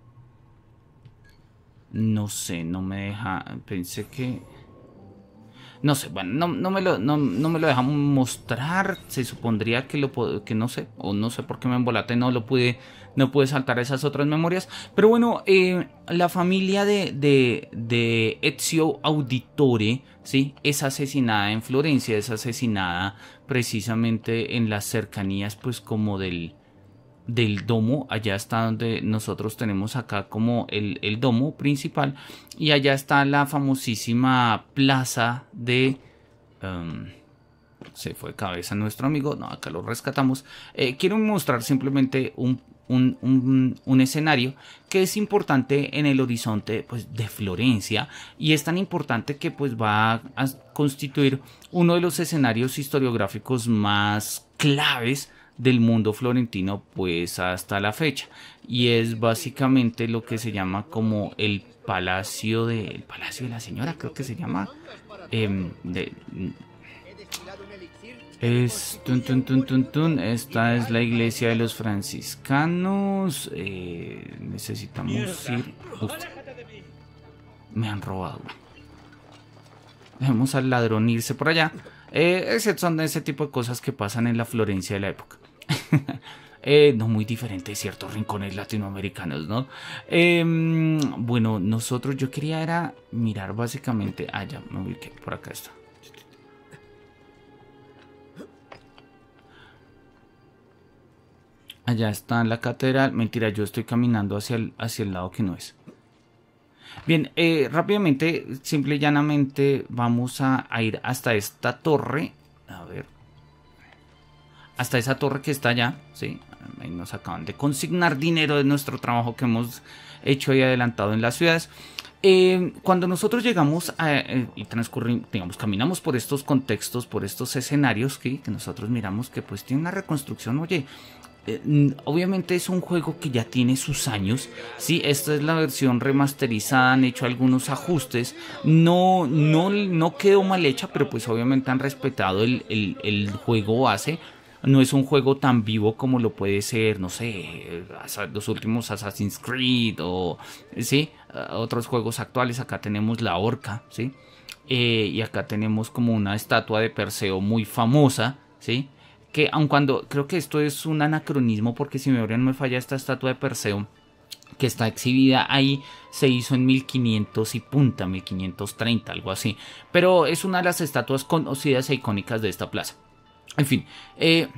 No sé, no me deja. Pensé que... No sé, bueno, no, no me, lo, no, me lo dejan mostrar. Se supondría que lo que no sé, o no sé por qué me embolate, no lo pude, no pude saltar esas otras memorias. Pero bueno, eh, la familia de, de, de Ezio Auditore, ¿sí? Es asesinada en Florencia, es asesinada precisamente en las cercanías, pues como del, del domo, allá está donde nosotros tenemos acá como el, domo principal y allá está la famosísima plaza de... Em, se fue cabeza nuestro amigo, no, acá lo rescatamos. Eh, quiero mostrar simplemente un, escenario que es importante en el horizonte pues, de Florencia y es tan importante que pues, va a constituir uno de los escenarios historiográficos más claves del mundo florentino pues hasta la fecha y es básicamente lo que se llama como el palacio de palacio de la señora creo que se llama em, es tun, tun, tun, esta es la iglesia de los franciscanos eh, necesitamos ir me han robado dejemos al ladrón irse por allá eh, son ese tipo de cosas que pasan en la Florencia de la época [LAUGHS] Eh, no muy diferente de ciertos rincones latinoamericanos, ¿no? Em, bueno, nosotros yo quería era mirar básicamente... allá, ah, me por acá está. Allá está la catedral. Mentira, yo estoy caminando hacia el, hacia el lado que no es. Bien, eh, rápidamente, simple y llanamente, vamos a ir hasta esta torre. A ver, hasta esa torre que está allá, ¿sí? nos acaban de consignar dinero de nuestro trabajo que hemos hecho y adelantado en las ciudades. Eh, cuando nosotros llegamos a, eh, y transcurrimos, digamos, caminamos por estos contextos, por estos escenarios que nosotros miramos que pues tiene una reconstrucción, oye, eh, obviamente es un juego que ya tiene sus años, ¿sí? Esta es la versión remasterizada, han hecho algunos ajustes, no, no, no quedó mal hecha, pero pues obviamente han respetado el, el juego base no es un juego tan vivo como lo puede ser, no sé, los últimos Assassin's Creed o, Otros juegos actuales, acá tenemos la orca, ¿sí? Eh, y acá tenemos como una estatua de Perseo muy famosa, ¿sí? Que aun cuando creo que esto es un anacronismo porque si me memoria no me falla esta estatua de Perseo que está exhibida ahí se hizo en 1500 y punta, 1530, algo así. Pero es una de las estatuas conocidas e icónicas de esta plaza. En fin, eh,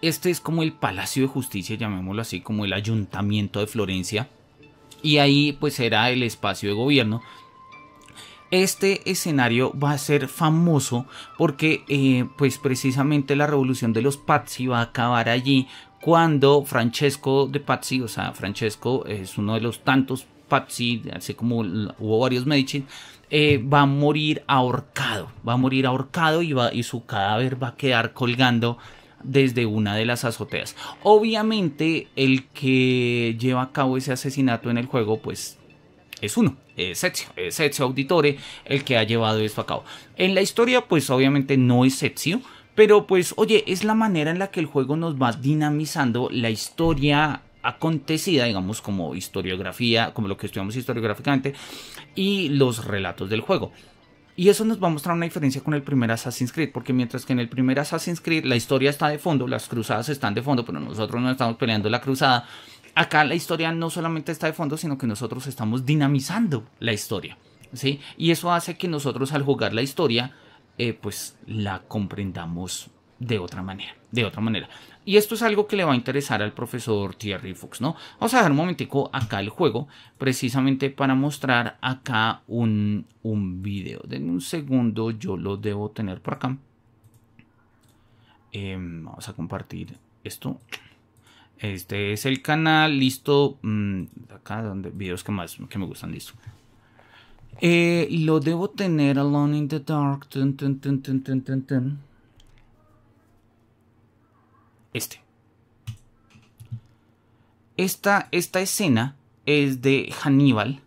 este es como el Palacio de Justicia, llamémoslo así, como el Ayuntamiento de Florencia. Y ahí pues era el espacio de gobierno. Este escenario va a ser famoso porque eh, pues precisamente la revolución de los Pazzi va a acabar allí cuando Francesco de Pazzi, o sea, Francesco es uno de los tantos Pazzi, así como hubo varios Medici, eh, va a morir ahorcado, va a morir ahorcado y, va, y su cadáver va a quedar colgando desde una de las azoteas. Obviamente el que lleva a cabo ese asesinato en el juego pues es uno, es Ezio, es Auditore el que ha llevado esto a cabo. En la historia pues obviamente no es Ezio, pero pues oye, es la manera en la que el juego nos va dinamizando la historia acontecida, digamos como historiografía, como lo que estudiamos historiográficamente, y los relatos del juego. Y eso nos va a mostrar una diferencia con el primer Assassin's Creed, porque mientras que en el primer Assassin's Creed la historia está de fondo, las cruzadas están de fondo, pero nosotros no estamos peleando la cruzada, acá la historia no solamente está de fondo, sino que nosotros estamos dinamizando la historia. ¿sí? Y eso hace que nosotros al jugar la historia, eh, pues la comprendamos de otra manera, de otra manera. Y esto es algo que le va a interesar al profesor Thierry Fox, ¿no? Vamos a dejar un momentico acá el juego, precisamente para mostrar acá un, un video. Denme un segundo, yo lo debo tener por acá. Em, vamos a compartir esto. Este es el canal, listo. Mm, acá donde videos que más que me gustan, listo. Eh, lo debo tener Alone in the Dark. Este. Esta, esta escena es de Hannibal.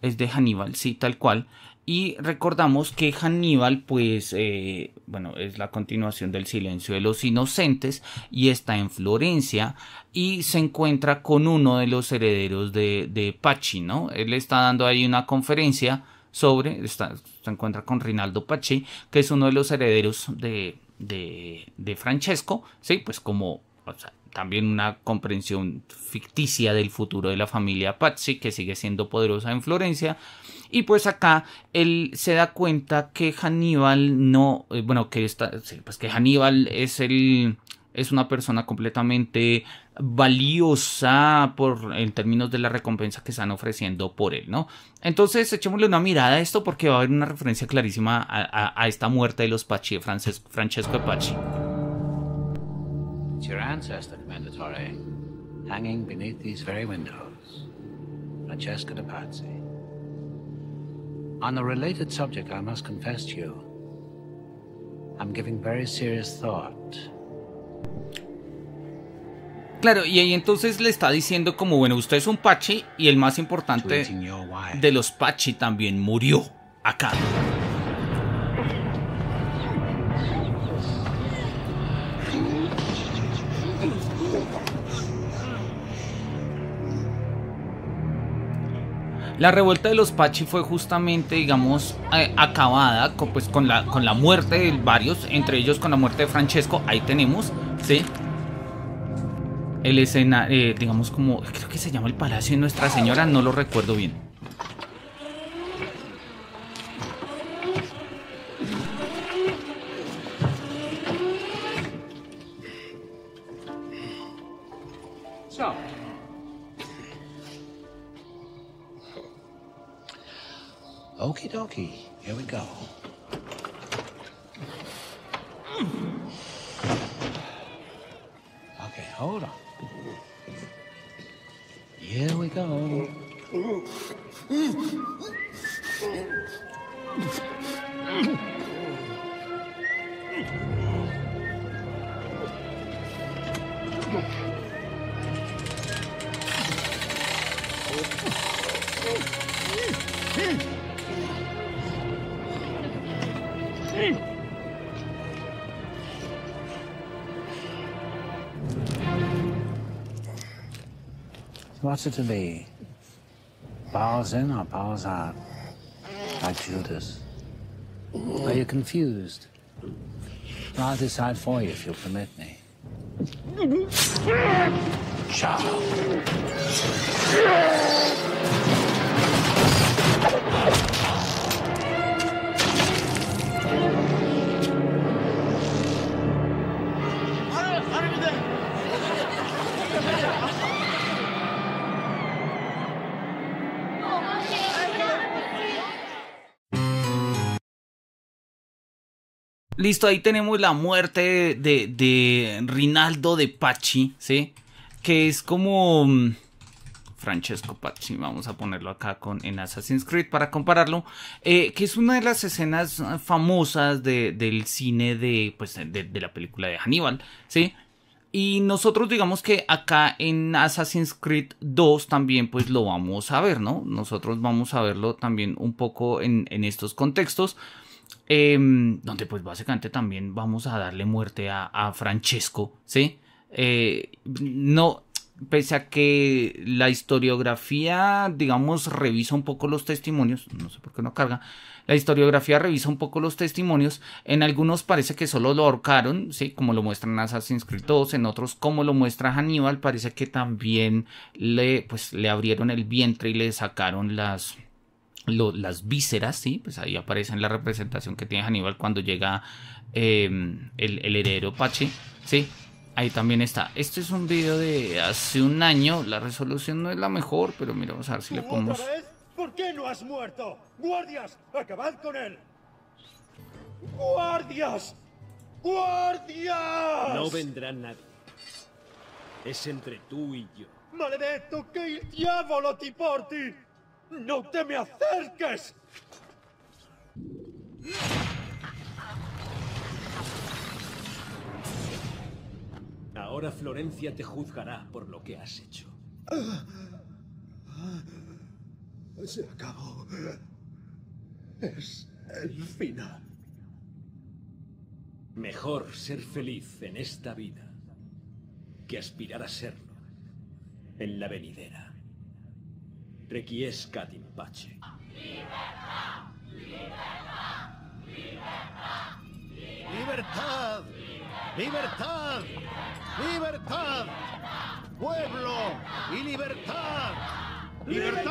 Es de Hannibal, sí, tal cual. Y recordamos que Hannibal, pues, eh, bueno, es la continuación del silencio de los inocentes y está en Florencia y se encuentra con uno de los herederos de, de Pachi, ¿no? Él está dando ahí una conferencia sobre, se encuentra con Rinaldo Pachi, que es uno de los herederos de, de, de Francesco, ¿sí? Pues como también una comprensión ficticia del futuro de la familia Pazzi, que sigue siendo poderosa en Florencia. Y pues acá él se da cuenta que Hannibal no, eh, bueno, que, está, pues que Hannibal es el, es una persona completamente valiosa por en términos de la recompensa que están ofreciendo por él, ¿no? Entonces echémosle una mirada a esto porque va a haber una referencia clarísima a, a, esta muerte de los Pachi, de Frances, Francesco Pachi. It's your ancestor, Commendatore, hanging beneath these very windows. Francesco de Pazzi. On a related subject, I must confess to you, I'm giving very serious thought Claro, y ahí entonces le está diciendo como, bueno, usted es un Pachi y el más importante de los Pachi también murió acá. La revuelta de los Pachi fue justamente, digamos, eh, acabada pues, con, la, con la muerte de varios, entre ellos con la muerte de Francesco, ahí tenemos, ¿sí? el escena, eh, digamos como, creo que se llama el Palacio de Nuestra Señora, no lo recuerdo bien. What's it to be? Bars in or bars out? Like Judas. Are you confused? I'll decide for you if you'll permit me. Charles. Listo, ahí tenemos la muerte de, Rinaldo de Pachi, ¿sí? Que es como... Mm, Francesco Pachi, vamos a ponerlo acá con, en Assassin's Creed para compararlo, eh, que es una de las escenas famosas del cine de, pues, de, la película de Hannibal, ¿sí? Y nosotros digamos que acá en Assassin's Creed 2 también pues lo vamos a ver, ¿no? Nosotros vamos a verlo también un poco en, en estos contextos, Em, donde pues básicamente también vamos a darle muerte a, Francesco, ¿sí? Eh, no, pese a que la historiografía, digamos, revisa un poco los testimonios, no sé por qué no carga, la historiografía revisa un poco los testimonios, en algunos parece que solo lo ahorcaron, ¿sí? como lo muestran Assassin's Creed 2, en otros como lo muestra Hannibal, parece que también le, pues, le abrieron el vientre y le sacaron las, las vísceras, sí, pues ahí aparece en la representación que tiene Hannibal cuando llega em, el, heredero Pachi sí, ahí también está. Este es un video de hace un año, la resolución no es la mejor, pero mira, vamos a ver si le ponemos... ¿Por qué no has muerto? ¡Guardias! ¡Acabad con él! ¡Guardias! ¡Guardias! No vendrá nadie. Es entre tú y yo. Maledetto, que el diablo te ¡No te me acerques! Ahora Florencia te juzgará por lo que has hecho. Se acabó. Es el final. Mejor ser feliz en esta vida que aspirar a serlo en la venidera requiescat in ¡Libertad! ¡Libertad! ¡Libertad! ¡Libertad! ¡Libertad! ¡Pueblo y libertad! ¡Libertad!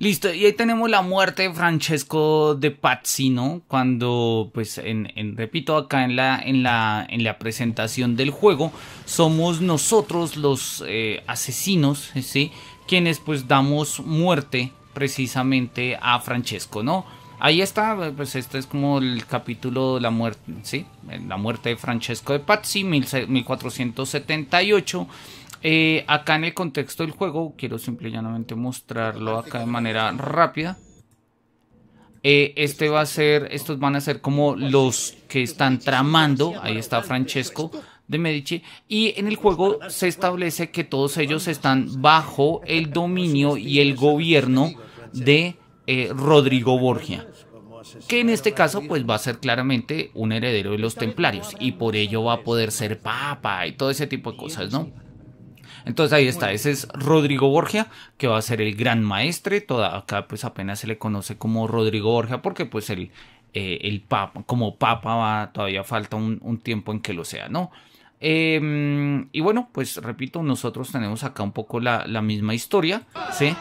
Listo, y ahí tenemos la muerte de Francesco de Pazzi, ¿no? Cuando, pues, en, repito, acá en la, en, la, en la presentación del juego, somos nosotros los eh, asesinos, ¿sí? Quienes, pues, damos muerte precisamente a Francesco, ¿no? Ahí está, pues este es como el capítulo de la muerte, ¿sí? La muerte de Francesco de Pazzi, 1478. Eh, acá en el contexto del juego, quiero simplemente mostrarlo acá de manera rápida. Eh, este va a ser, estos van a ser como los que están tramando. Ahí está Francesco de Medici. Y en el juego se establece que todos ellos están bajo el dominio y el gobierno de eh, Rodrigo Borgia que en este caso pues va a ser claramente un heredero de los templarios y por ello va a poder ser papa y todo ese tipo de cosas, ¿no? Entonces ahí está, ese es Rodrigo Borgia, que va a ser el gran maestre, toda, acá pues apenas se le conoce como Rodrigo Borgia porque pues el, eh, el papa, como papa va, todavía falta un, tiempo en que lo sea, ¿no? Em, y bueno, pues repito, nosotros tenemos acá un poco la, misma historia, ¿sí?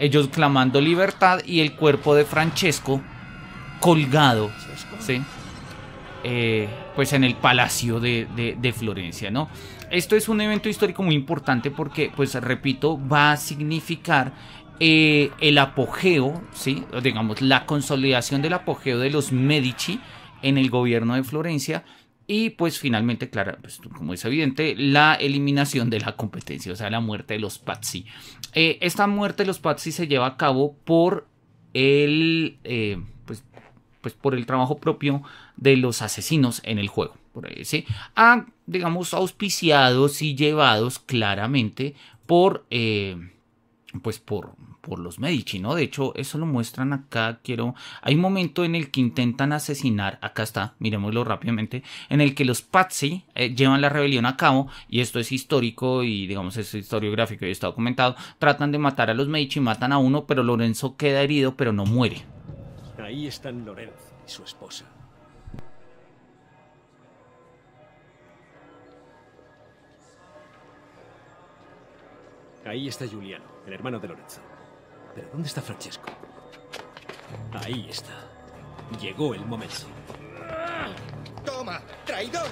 Ellos clamando libertad y el cuerpo de Francesco colgado, ¿sí? Eh, pues en el palacio de Florencia, ¿no? esto es un evento histórico muy importante porque, pues repito, va a significar eh, el apogeo, ¿sí? digamos, la consolidación del apogeo de los Medici en el gobierno de Florencia. Y pues finalmente, claro, pues, como es evidente, la eliminación de la competencia, o sea, la muerte de los Pazzi. Eh, esta muerte de los Pazzi se lleva a cabo por el, eh, pues, pues por el trabajo propio de los asesinos en el juego por ahí, ¿sí? A, digamos, auspiciados y llevados claramente por, eh, pues por, por los Medici, ¿no? De hecho, eso lo muestran acá, quiero... Hay un momento en el que intentan asesinar, acá está, miremoslo rápidamente, en el que los Pazzi eh, llevan la rebelión a cabo, y esto es histórico y digamos es historiográfico y está documentado, tratan de matar a los Medici, matan a uno, pero Lorenzo queda herido, pero no muere. Ahí están Lorenzo y su esposa. Ahí está Giuliano, el hermano de Lorenzo. Pero ¿dónde está Francesco? Ahí está. Llegó el momento. ¡Toma, traidor!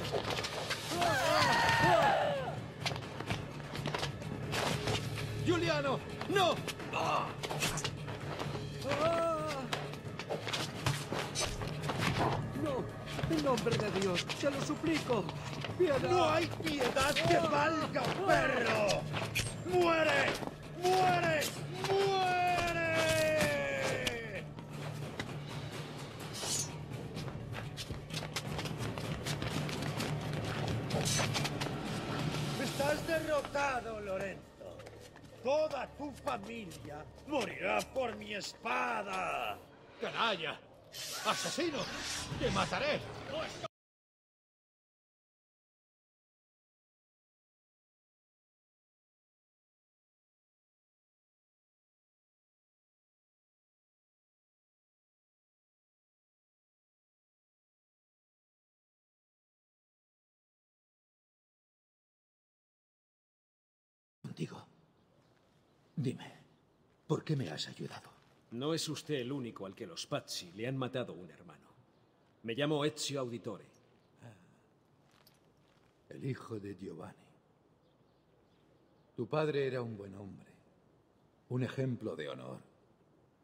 ¡Giuliano! ¡No! ¡No! ¡En nombre de Dios! ¡Se lo suplico! ¡No hay piedad que oh. valga, perro! ¡Muere! ¡Muere! ¡Muere! Estás derrotado, Lorenzo. Toda tu familia morirá por mi espada. ¡Canalla! ¡Asesino! ¡Te mataré! Dime, ¿por qué me has ayudado? No es usted el único al que los Pazzi le han matado un hermano. Me llamo Ezio Auditore. Ah. el hijo de Giovanni. Tu padre era un buen hombre, un ejemplo de honor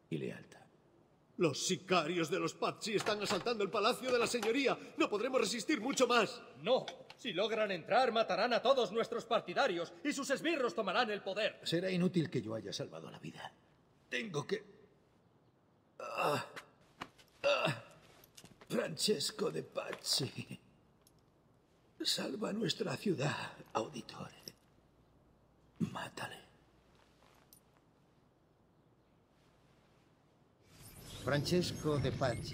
y lealtad. Los sicarios de los Pazzi están asaltando el palacio de la señoría. No podremos resistir mucho más. No, si logran entrar, matarán a todos nuestros partidarios y sus esbirros tomarán el poder. Será inútil que yo haya salvado la vida. Tengo que... Ah, ah, Francesco de Pazzi. Salva nuestra ciudad, auditor. Mátale. Francesco de Pazzi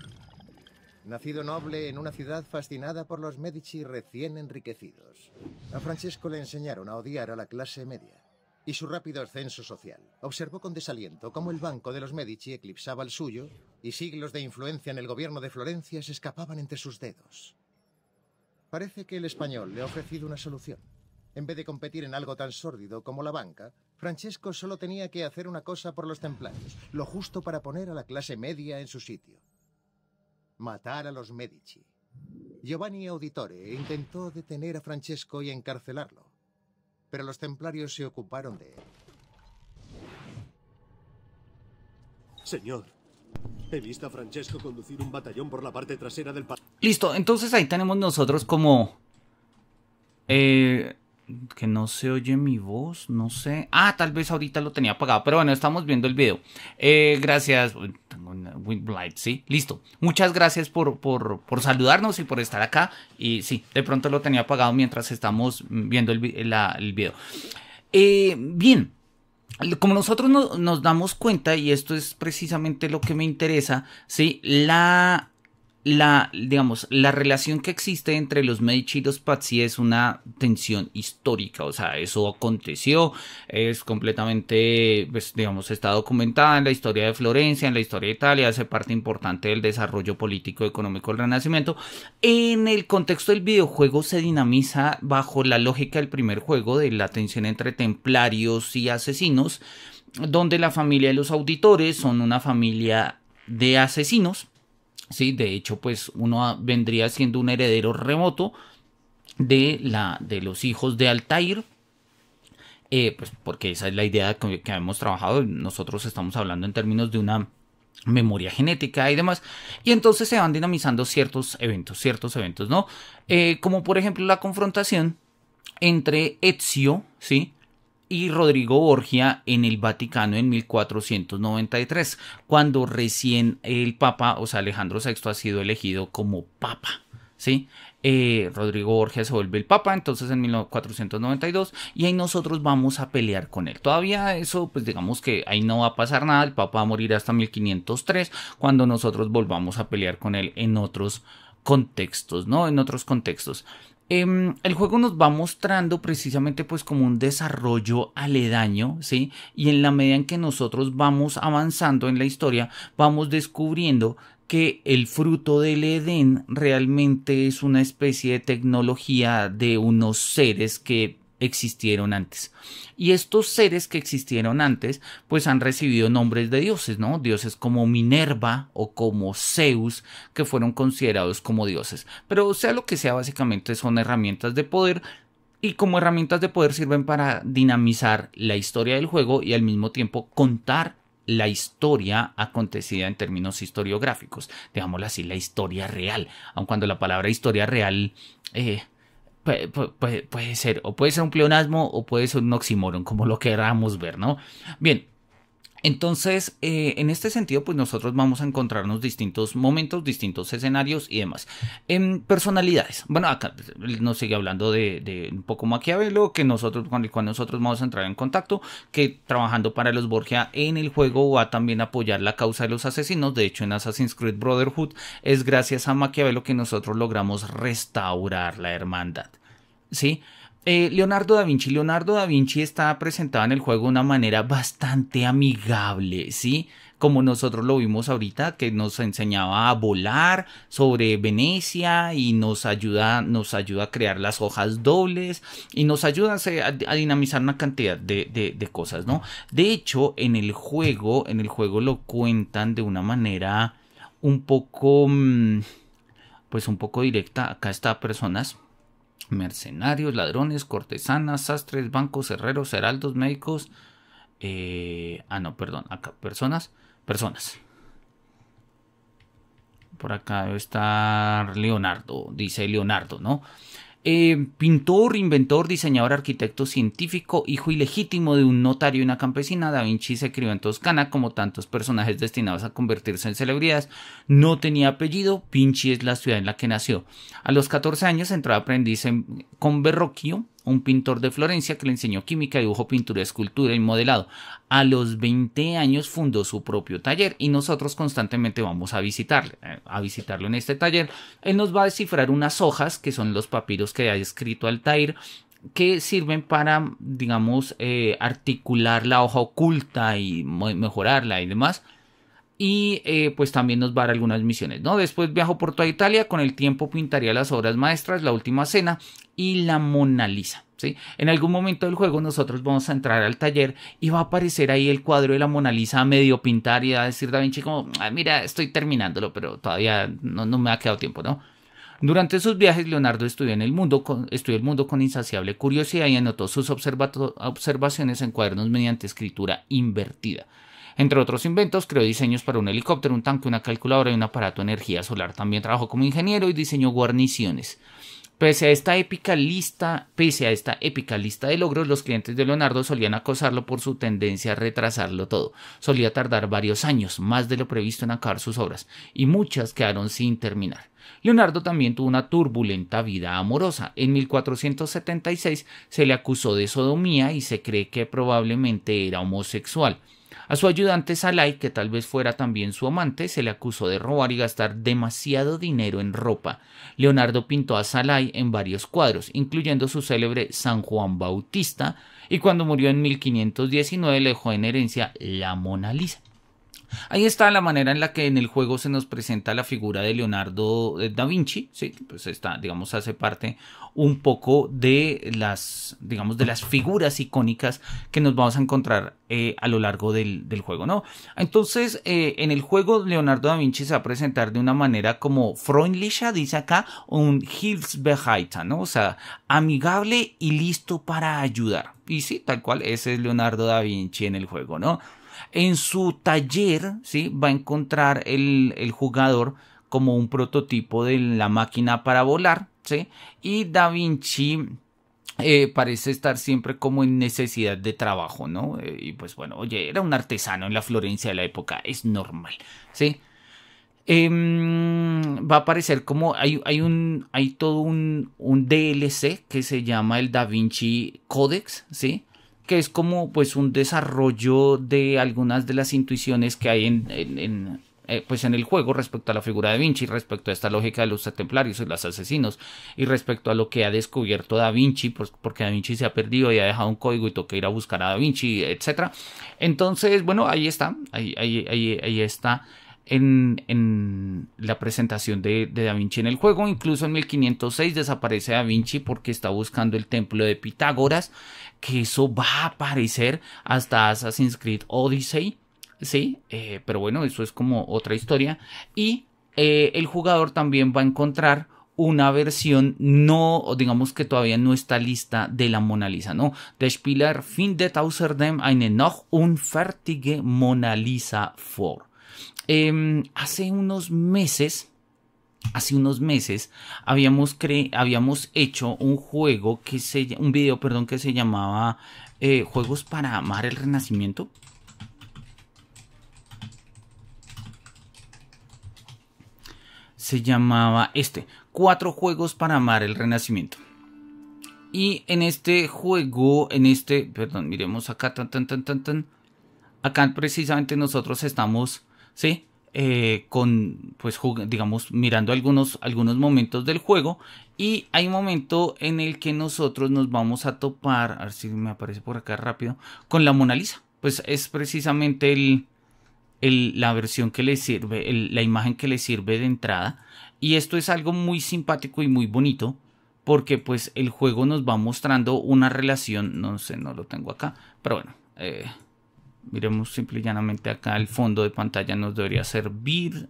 nacido noble en una ciudad fascinada por los Medici recién enriquecidos. A Francesco le enseñaron a odiar a la clase media y su rápido ascenso social. Observó con desaliento cómo el banco de los Medici eclipsaba el suyo y siglos de influencia en el gobierno de Florencia se escapaban entre sus dedos. Parece que el español le ha ofrecido una solución. En vez de competir en algo tan sórdido como la banca, Francesco solo tenía que hacer una cosa por los templarios, lo justo para poner a la clase media en su sitio matar a los Medici. Giovanni Auditore intentó detener a Francesco y encarcelarlo, pero los templarios se ocuparon de él. Señor, he visto a Francesco conducir un batallón por la parte trasera del... Listo, entonces ahí tenemos nosotros como... Eh, que no se oye mi voz, no sé. Ah, tal vez ahorita lo tenía apagado, pero bueno, estamos viendo el video. Eh, gracias, tengo light, sí, listo. Muchas gracias por, por, por, saludarnos y por estar acá. Y sí, de pronto lo tenía apagado mientras estamos viendo el, el video. Eh, bien. Como nosotros nos damos cuenta, y esto es precisamente lo que me interesa, ¿sí? la la, digamos, la relación que existe entre los Medici y los Pazzi es una tensión histórica, o sea, eso aconteció, es completamente, pues, digamos, está documentada en la historia de Florencia, en la historia de Italia, hace parte importante del desarrollo político económico del Renacimiento. En el contexto del videojuego se dinamiza bajo la lógica del primer juego de la tensión entre templarios y asesinos, donde la familia de los auditores son una familia de asesinos Sí, de hecho, pues uno vendría siendo un heredero remoto de, la, de los hijos de Altair, eh, pues porque esa es la idea que, que hemos trabajado. Nosotros estamos hablando en términos de una memoria genética y demás. Y entonces se van dinamizando ciertos eventos, ciertos eventos, ¿no? Eh, como por ejemplo la confrontación entre Ezio, ¿sí? y Rodrigo Borgia en el Vaticano en 1493, cuando recién el Papa, o sea, Alejandro VI ha sido elegido como Papa. ¿sí? Eh, Rodrigo Borgia se vuelve el Papa, entonces en 1492, y ahí nosotros vamos a pelear con él. Todavía eso, pues digamos que ahí no va a pasar nada, el Papa va a morir hasta 1503, cuando nosotros volvamos a pelear con él en otros contextos, ¿no? En otros contextos. Em, el juego nos va mostrando precisamente pues como un desarrollo aledaño, ¿sí? Y en la medida en que nosotros vamos avanzando en la historia, vamos descubriendo que el fruto del Edén realmente es una especie de tecnología de unos seres que existieron antes. Y estos seres que existieron antes, pues han recibido nombres de dioses, ¿no? Dioses como Minerva o como Zeus, que fueron considerados como dioses. Pero sea lo que sea, básicamente son herramientas de poder y como herramientas de poder sirven para dinamizar la historia del juego y al mismo tiempo contar la historia acontecida en términos historiográficos, digámoslo así, la historia real, aun cuando la palabra historia real eh, Puede, puede, ser, o puede ser un pleonasmo o puede ser un oxímoron, como lo queramos ver, ¿no? Bien, entonces, eh, en este sentido, pues nosotros vamos a encontrarnos distintos momentos, distintos escenarios y demás. En em, personalidades, bueno, acá nos sigue hablando de, un poco Maquiavelo, que nosotros, con el cual nosotros vamos a entrar en contacto, que trabajando para los Borgia en el juego va también a apoyar la causa de los asesinos. De hecho, en Assassin's Creed Brotherhood es gracias a Maquiavelo que nosotros logramos restaurar la hermandad. ¿Sí? Eh, Leonardo da Vinci. Leonardo da Vinci está presentado en el juego de una manera bastante amigable, ¿sí? Como nosotros lo vimos ahorita, que nos enseñaba a volar sobre Venecia y nos ayuda, nos ayuda a crear las hojas dobles y nos ayuda a, dinamizar una cantidad de, cosas, ¿no? De hecho, en el juego, en el juego lo cuentan de una manera un poco, mm, pues un poco directa. Acá está personas mercenarios, ladrones, cortesanas, sastres, bancos, herreros, heraldos, médicos. Eh, ah, no, perdón, acá, personas, personas. Por acá debe estar Leonardo, dice Leonardo, ¿no? Eh, pintor, inventor, diseñador, arquitecto científico, hijo ilegítimo de un notario y una campesina, Da Vinci se crió en Toscana como tantos personajes destinados a convertirse en celebridades. No tenía apellido, Vinci es la ciudad en la que nació. A los 14 años entró a aprendiz en, con Berroquio, un pintor de Florencia que le enseñó química, dibujo, pintura, escultura y modelado. A los 20 años fundó su propio taller y nosotros constantemente vamos a eh, a visitarlo en este taller. Él nos va a descifrar unas hojas que son los papiros que ha escrito Altair que sirven para, digamos, eh, articular la hoja oculta y mejorarla y demás y eh, pues también nos va a dar algunas misiones, ¿no? Después viajo por toda Italia, con el tiempo pintaría las obras maestras, la última cena y la Mona Lisa. ¿Sí? En algún momento del juego nosotros vamos a entrar al taller y va a aparecer ahí el cuadro de la Mona Lisa a medio pintar y va a decir Da Vinci como, mira, estoy terminándolo, pero todavía no, no me ha quedado tiempo, ¿no? Durante sus viajes, Leonardo estudió, en el mundo estudió el mundo con insaciable curiosidad y anotó sus observaciones en cuadernos mediante escritura invertida. Entre otros inventos, creó diseños para un helicóptero, un tanque, una calculadora y un aparato de energía solar. También trabajó como ingeniero y diseñó guarniciones. Pese a esta épica lista, pese a esta épica lista de logros, los clientes de Leonardo solían acosarlo por su tendencia a retrasarlo todo. Solía tardar varios años, más de lo previsto en acabar sus obras, y muchas quedaron sin terminar. Leonardo también tuvo una turbulenta vida amorosa. En 1476 se le acusó de sodomía y se cree que probablemente era homosexual. A su ayudante Salai, que tal vez fuera también su amante, se le acusó de robar y gastar demasiado dinero en ropa. Leonardo pintó a Salai en varios cuadros, incluyendo su célebre San Juan Bautista, y cuando murió en 1519 le dejó en herencia la Mona Lisa. Ahí está la manera en la que en el juego se nos presenta la figura de Leonardo eh, da Vinci, ¿sí? pues está, digamos, hace parte un poco de las, digamos, de las figuras icónicas que nos vamos a encontrar eh, a lo largo del, juego, ¿no? Entonces, eh, en el juego Leonardo da Vinci se va a presentar de una manera como freundlicher, dice acá, un Hilfsbereiter, ¿no? O sea, amigable y listo para ayudar. Y sí, tal cual, ese es Leonardo da Vinci en el juego, ¿no? En su taller, ¿sí? Va a encontrar el, jugador como un prototipo de la máquina para volar, ¿sí? Y Da Vinci eh, parece estar siempre como en necesidad de trabajo, ¿no? Eh, y pues bueno, oye, era un artesano en la Florencia de la época, es normal, ¿sí? Em, va a aparecer como hay, hay un hay todo un, un, DLC que se llama el Da Vinci Codex, ¿sí? que es como pues un desarrollo de algunas de las intuiciones que hay en, eh, pues en el juego respecto a la figura de Vinci, respecto a esta lógica de los templarios y los asesinos, y respecto a lo que ha descubierto Da Vinci, pues, porque Da Vinci se ha perdido y ha dejado un código y toca ir a buscar a Da Vinci, etc. Entonces, bueno, ahí está, ahí, está. En, la presentación de, Da Vinci en el juego. Incluso en 1506 desaparece Da Vinci porque está buscando el templo de Pitágoras que eso va a aparecer hasta Assassin's Creed Odyssey, ¿sí? Eh, pero bueno, eso es como otra historia. Y eh, el jugador también va a encontrar una versión no, digamos que todavía no está lista de la Mona Lisa, ¿no? de fin de außerdem eine noch unfertige Mona Lisa vor. Em, hace unos meses hace unos meses habíamos, habíamos hecho un juego que se un video perdón que se llamaba eh, juegos para amar el renacimiento se llamaba este cuatro juegos para amar el renacimiento y en este juego en este perdón miremos acá tan tan tan tan tan acá precisamente nosotros estamos sí eh, con pues digamos mirando algunos algunos momentos del juego y hay un momento en el que nosotros nos vamos a topar a ver si me aparece por acá rápido con la Mona Lisa pues es precisamente el, la versión que le sirve la imagen que le sirve de entrada y esto es algo muy simpático y muy bonito porque pues el juego nos va mostrando una relación no sé no lo tengo acá pero bueno eh, Miremos simple y llanamente acá el fondo de pantalla nos debería servir.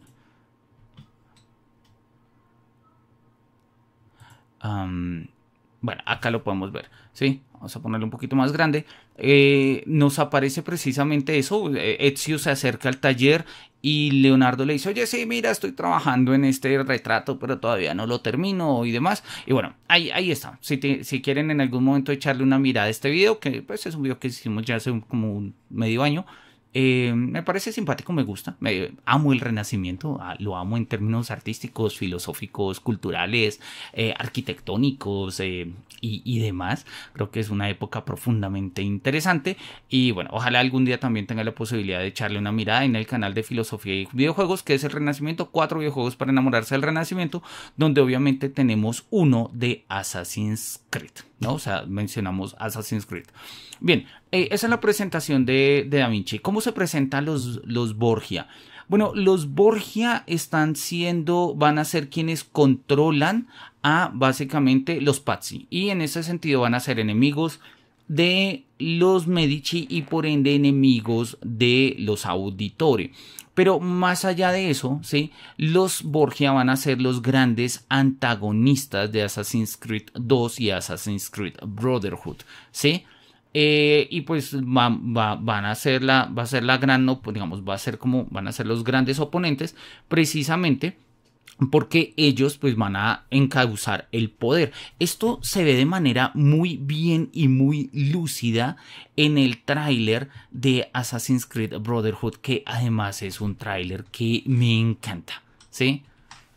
Bueno, acá lo podemos ver, ¿sí? Vamos a ponerlo un poquito más grande. Eh, nos aparece precisamente eso. Eh, Ezio se acerca al taller y Leonardo le dice, oye, sí, mira, estoy trabajando en este retrato, pero todavía no lo termino y demás. Y bueno, ahí, ahí está. Si, si quieren en algún momento echarle una mirada a este video, que pues es un video que hicimos ya hace como un medio año. Eh, me parece simpático, me gusta. amo el Renacimiento, ah, lo amo en términos artísticos, filosóficos, culturales, eh, arquitectónicos eh, y, demás. Creo que es una época profundamente interesante. Y bueno, ojalá algún día también tenga la posibilidad de echarle una mirada en el canal de filosofía y videojuegos, que es el Renacimiento, cuatro videojuegos para enamorarse del Renacimiento, donde obviamente tenemos uno de Assassin's ¿no? O sea, mencionamos Assassin's Creed. Bien, eh, esa es la presentación de, de Da Vinci. ¿Cómo se presentan los, los Borgia? Bueno, los Borgia están siendo, van a ser quienes controlan a básicamente los Pazzi. Y en ese sentido van a ser enemigos, de los Medici y por ende enemigos de los Auditore. Pero más allá de eso, ¿sí? los Borgia van a ser los grandes antagonistas de Assassin's Creed 2 y Assassin's Creed Brotherhood. ¿sí? Eh, y pues van a ser la, va a ser la gran, digamos, va a ser como, van a ser los grandes oponentes precisamente porque ellos pues van a encauzar el poder. Esto se ve de manera muy bien y muy lúcida en el tráiler de Assassin's Creed Brotherhood, que además es un tráiler que me encanta, ¿sí?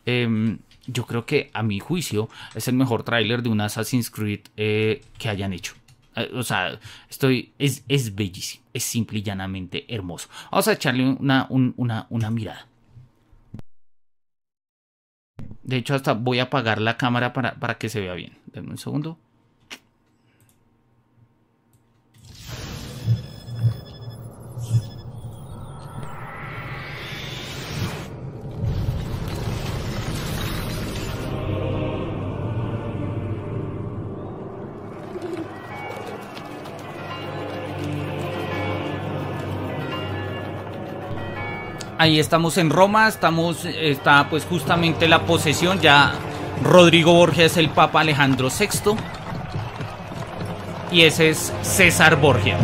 Em, yo creo que a mi juicio es el mejor tráiler de un Assassin's Creed eh, que hayan hecho. Eh, o sea, estoy. Es, es bellísimo. Es simple y llanamente hermoso. Vamos a echarle una, una mirada. De hecho, hasta voy a apagar la cámara para, para que se vea bien. Denme un segundo. ahí estamos en Roma, estamos, está pues justamente la posesión, ya Rodrigo Borgia es el Papa Alejandro VI y ese es César Borgia.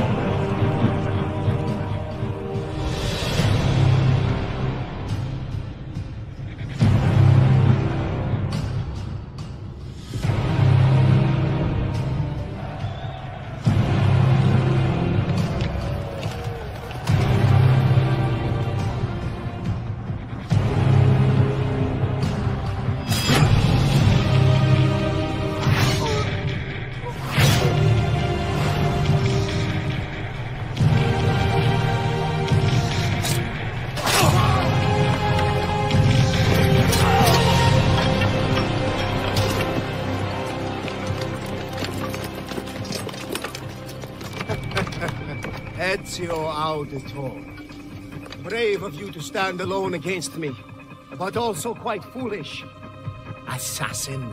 Ezio Auditor. Brave of you to stand alone against me, but also quite foolish. Assassin.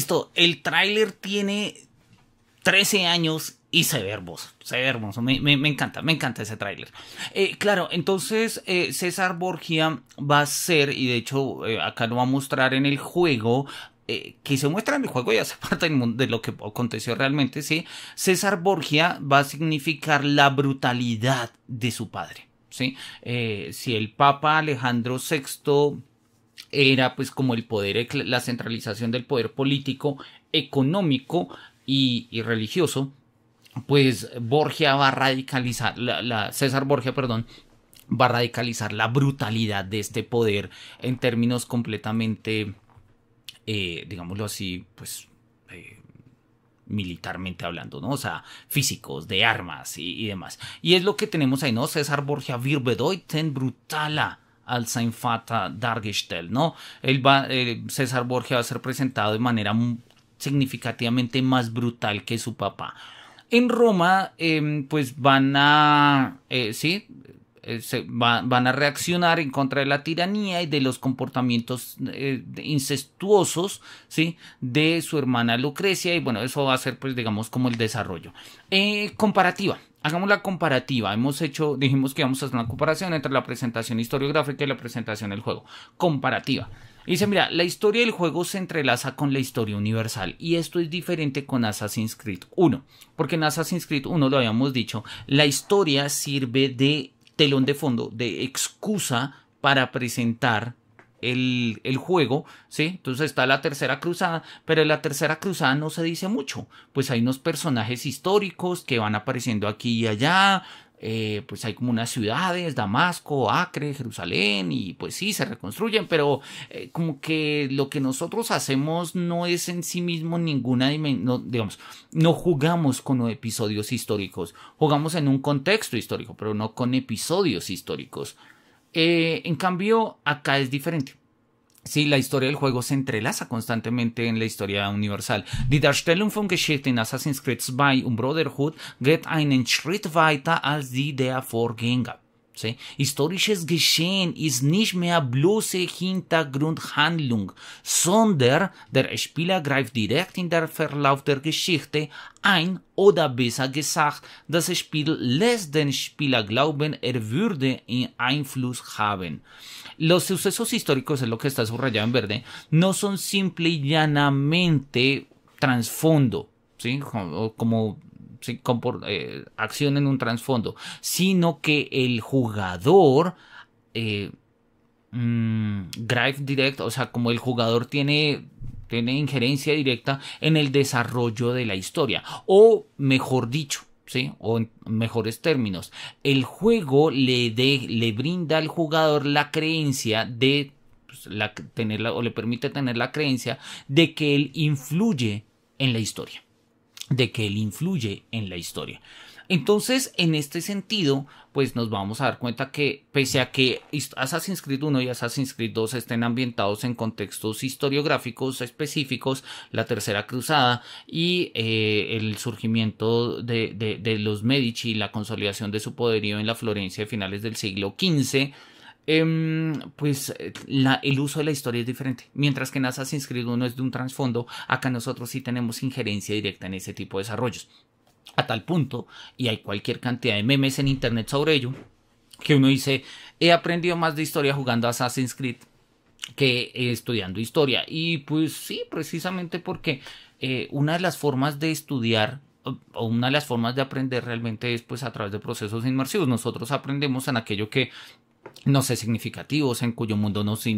Listo, el tráiler tiene 13 años y se ve hermoso, se hermoso, me, encanta, me encanta ese tráiler. Eh, claro, entonces eh, César Borgia va a ser, y de hecho eh, acá lo va a mostrar en el juego, que se muestra en el juego y hace [LAUGHS] parte de lo que aconteció realmente, ¿sí? César Borgia va a significar la brutalidad de su padre, ¿sí? si el Papa Alejandro VI era pues como el poder, la centralización del poder político, económico y, religioso, pues Borgia va a radicalizar, la, César Borgia, perdón, va a radicalizar la brutalidad de este poder en términos completamente, eh, digámoslo así, pues eh, militarmente hablando, ¿no? O sea, físicos, de armas y, demás. Y es lo que tenemos ahí, ¿no? César Borgia, Virbedeuten, Brutala al Saint Dargestell, ¿no? Él va, eh, César Borgia va a ser presentado de manera significativamente más brutal que su papá. En Roma, em, pues van a, eh, sí, eh, van a reaccionar en contra de la tiranía y de los comportamientos incestuosos ¿sí? de su hermana Lucrecia y bueno, eso va a ser pues digamos como el desarrollo. comparativa hagamos la comparativa. Hemos hecho, dijimos que íbamos a hacer una comparación entre la presentación historiográfica y la presentación del juego. Comparativa. Dice, mira, la historia del juego se entrelaza con la historia universal y esto es diferente con Assassin's Creed 1, porque en Assassin's Creed 1 lo habíamos dicho, la historia sirve de telón de fondo, de excusa para presentar el, el, juego, ¿sí? Entonces está la tercera cruzada, pero en la tercera cruzada no se dice mucho, pues hay unos personajes históricos que van apareciendo aquí y allá, eh, pues hay como unas ciudades, Damasco, Acre, Jerusalén, y pues sí, se reconstruyen, pero eh, como que lo que nosotros hacemos no es en sí mismo ninguna no, digamos, no jugamos con episodios históricos, jugamos en un contexto histórico, pero no con episodios históricos, eh, en cambio, acá es diferente. Sí, la historia del juego se entrelaza constantemente en la historia universal. Die Darstellung von Geschichten Assassin's Creed 2 und Brotherhood geht einen Schritt weiter als die der Vorgänger. See? Historisches Geschehen ist nicht mehr bloße Hintergrundhandlung, sondern der Spieler greift direkt in den Verlauf der Geschichte ein oder besser gesagt, das Spiel lässt den Spieler glauben, er würde Einfluss haben. Los sucesos históricos, es lo que está subrayado en verde, no son simple y llanamente transfondo, ¿sí? como Eh, acción en un trasfondo, sino que el jugador... Eh, mm, drive direct, o sea, como el jugador tiene tiene injerencia directa en el desarrollo de la historia. O mejor dicho, ¿sí? O en mejores términos, el juego le, le brinda al jugador la creencia de pues, o le permite tener la creencia de que él influye en la historia de que él influye en la historia. Entonces, en este sentido, pues nos vamos a dar cuenta que pese a que Assassin's Creed 1 y Assassin's Creed 2 estén ambientados en contextos historiográficos específicos, la Tercera Cruzada y eh, el surgimiento de, de, los Medici y la consolidación de su poderío en la Florencia A finales del siglo XV, Em, pues eh, el uso de la historia es diferente. Mientras que en Assassin's Creed uno es de un trasfondo, acá nosotros sí tenemos injerencia directa en ese tipo de desarrollos. A tal punto, y hay cualquier cantidad de memes en internet sobre ello, que uno dice, he aprendido más de historia jugando a Assassin's Creed que estudiando historia. Y pues sí, precisamente porque eh, una de las formas de estudiar o una de las formas de aprender realmente es pues a través de procesos inmersivos. Nosotros aprendemos en aquello que no sé, significativos, en cuyo mundo nos eh,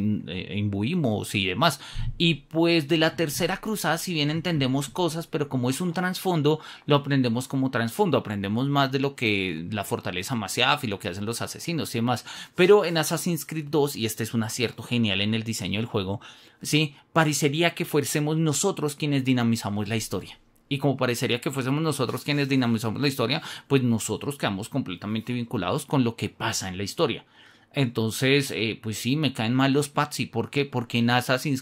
imbuimos y demás. Y pues de la tercera cruzada, si bien entendemos cosas, pero como es un trasfondo, lo aprendemos como trasfondo, aprendemos más de lo que la fortaleza masiaf y lo que hacen los asesinos y demás. Pero en Assassin's Creed 2, y este es un acierto genial en el diseño del juego, sí, parecería que fuésemos nosotros quienes dinamizamos la historia y como parecería que fuésemos nosotros quienes dinamizamos la historia, pues nosotros quedamos completamente vinculados con lo que pasa en la historia. Entonces, eh, pues sí, me caen mal los Patsy. ¿Por qué? Porque nasa se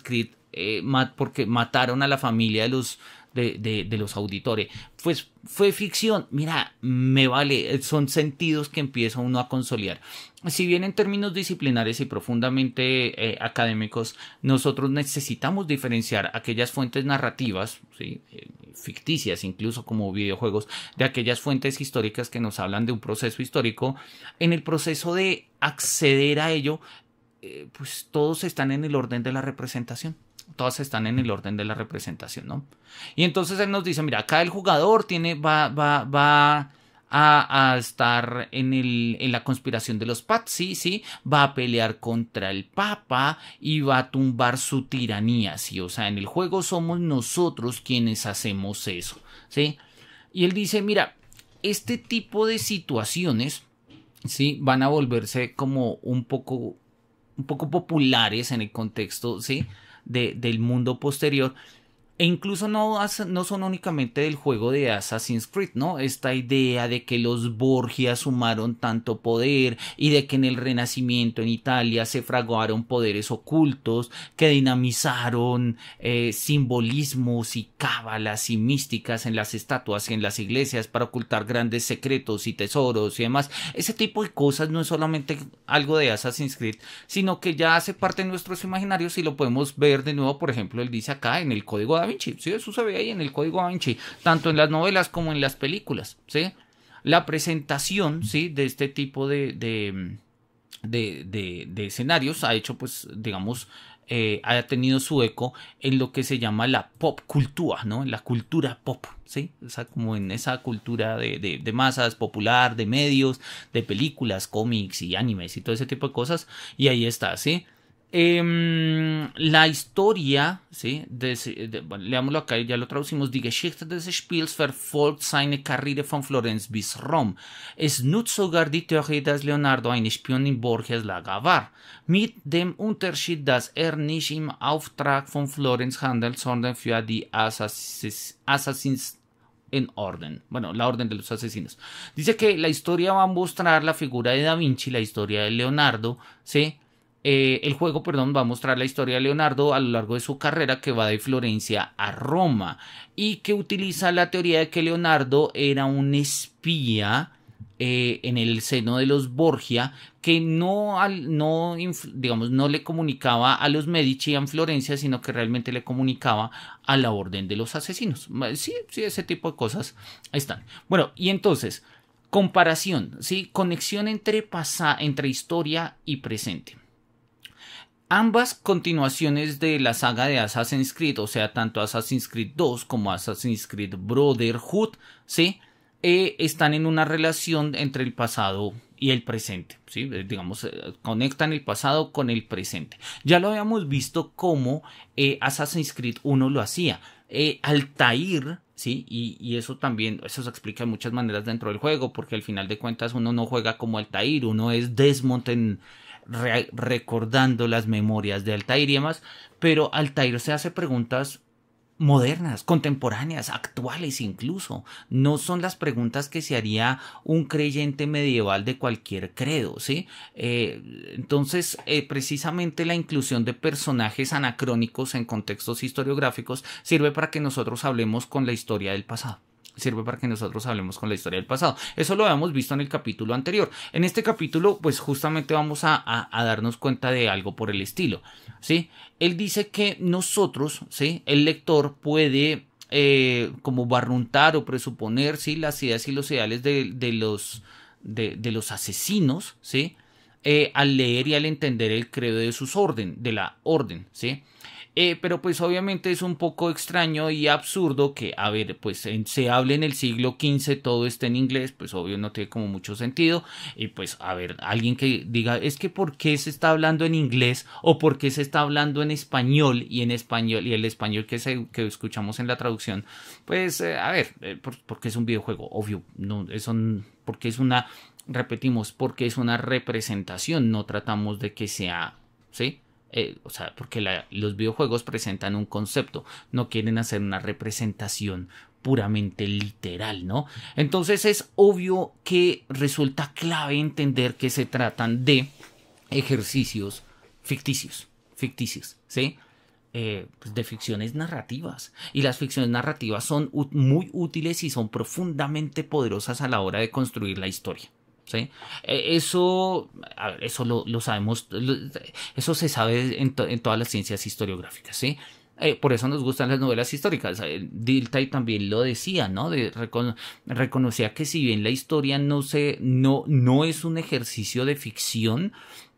eh, porque mataron a la familia de los de, los auditores. Pues fue ficción, mira, me vale, son sentidos que empieza uno a consolidar. Si bien en términos disciplinares y profundamente eh, académicos, nosotros necesitamos diferenciar aquellas fuentes narrativas, eh, ficticias incluso como videojuegos, de aquellas fuentes históricas que nos hablan de un proceso histórico, en el proceso de acceder a ello, eh, pues todos están en el orden de la representación todas están en el orden de la representación, ¿no? Y entonces él nos dice, mira, acá el jugador tiene, va, va, va a, estar en, el, en, la conspiración de los Patsy, ¿sí? Va a pelear contra el Papa y va a tumbar su tiranía, ¿sí? O sea, en el juego somos nosotros quienes hacemos eso, ¿sí? Y él dice, mira, este tipo de situaciones, ¿sí? Van a volverse como un poco, un poco populares en el contexto, ¿sí? de, del mundo posterior, e incluso no, no son únicamente del juego de Assassin's Creed, ¿no? Esta idea de que los Borgia sumaron tanto poder y de que en el Renacimiento en Italia se fraguaron poderes ocultos que dinamizaron eh, simbolismos y cábalas y místicas en las estatuas y en las iglesias para ocultar grandes secretos y tesoros y demás. Ese tipo de cosas no es solamente algo de Assassin's Creed, sino que ya hace parte de nuestros imaginarios y lo podemos ver de nuevo, por ejemplo, él dice acá en el código de Vinci, ¿sí? Eso se ve ahí en el código Vinci, tanto en las novelas como en las películas, ¿sí? La presentación, ¿sí? De este tipo de, de, de, de escenarios ha hecho, pues, digamos, eh, tenido su eco en lo que se llama la pop cultura, ¿no? La cultura pop, ¿sí? O sea, como en esa cultura de, de, de masas popular, de medios, de películas, cómics y animes y todo ese tipo de cosas. Y ahí está, ¿sí? Eh, la historia, ¿sí? De, leámoslo acá y ya lo traducimos. Die Geschichte des Spiels verfolgt seine Karriere von Florenz bis Rom. Es nutzt sogar die Theorie, dass Leonardo ein Spion in Borges Lager war. Mit dem Unterschied, dass er nicht im Auftrag von Florenz handelt, sondern für die Assassins, Assassins en orden, bueno, la orden de los asesinos. Dice que la historia va a mostrar la figura de Da Vinci, la historia de Leonardo, ¿sí? Eh, el juego, perdón, va a mostrar la historia de Leonardo a lo largo de su carrera que va de Florencia a Roma y que utiliza la teoría de que Leonardo era un espía eh, en el seno de los Borgia que no, no, digamos, no le comunicaba a los Medici en Florencia, sino que realmente le comunicaba a la orden de los asesinos. Sí, sí, ese tipo de cosas están. Bueno, y entonces, comparación, ¿sí? conexión entre, entre historia y presente ambas continuaciones de la saga de Assassin's Creed, o sea, tanto Assassin's Creed 2 como Assassin's Creed Brotherhood, ¿sí? Eh, están en una relación entre el pasado y el presente, ¿sí? Eh, digamos, eh, conectan el pasado con el presente. Ya lo habíamos visto como Assassin's Creed 1 lo hacía. Altair, ¿sí? Y, eso también, eso se explica de muchas maneras dentro del juego, porque al final de cuentas uno no juega como Altair, uno es Desmond recordando las memorias de Altair y demás, pero Altair se hace preguntas modernas, contemporáneas, actuales incluso. No son las preguntas que se haría un creyente medieval de cualquier credo, ¿sí? Eh, entonces, eh, precisamente la inclusión de personajes anacrónicos en contextos historiográficos sirve para que nosotros hablemos con la historia del pasado sirve para que nosotros hablemos con la historia del pasado. Eso lo habíamos visto en el capítulo anterior. En este capítulo, pues justamente vamos a, darnos cuenta de algo por el estilo. ¿sí? Él dice que nosotros, ¿sí? el lector puede eh, como barruntar o presuponer ¿sí? las ideas y los ideales de, los, de, los asesinos ¿sí? Eh, al leer y al entender el credo de sus orden, de la orden. ¿sí? Eh, pero pues obviamente es un poco extraño y absurdo que, a ver, pues se hable en el siglo XV todo esté en inglés, pues obvio no tiene como mucho sentido. Y pues, a ver, alguien que diga, es que ¿por qué se está hablando en inglés o por qué se está hablando en español y en español y el español que, se, escuchamos en la traducción? Pues, eh, a ver, eh, por, porque es un videojuego, obvio, no, eso, porque es una, repetimos, porque es una representación, no tratamos de que sea, ¿sí? Eh, o sea, porque los videojuegos presentan un concepto, no quieren hacer una representación puramente literal, ¿no? Entonces es obvio que resulta clave entender que se tratan de ejercicios ficticios, ficticios, ¿sí? Eh, pues, de ficciones narrativas. Y las ficciones narrativas son muy útiles y son profundamente poderosas a la hora de construir la historia. E, eso, eso lo, sabemos, eso se sabe en, todas las ciencias historiográficas, ¿sí? Eh, por eso nos gustan las novelas históricas. Eh, Diltay también lo decía, ¿no? reconocía que si bien la historia no, se, no, no es un ejercicio de ficción,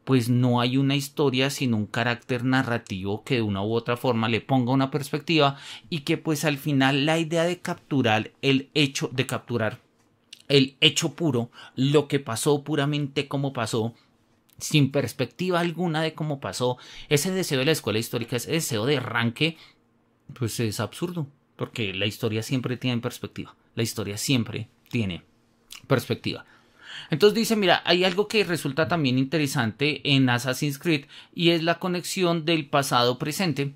pues no hay una historia sino un carácter narrativo que de una u otra forma le ponga una perspectiva y que pues al final la idea de capturar el hecho de capturar el hecho puro, lo que pasó puramente como pasó, sin perspectiva alguna de cómo pasó, ese deseo de la escuela histórica, ese deseo de arranque, pues es absurdo, porque la historia siempre tiene perspectiva, la historia siempre tiene perspectiva. Entonces dice, mira, hay algo que resulta también interesante en Assassin's Creed y es la conexión del pasado presente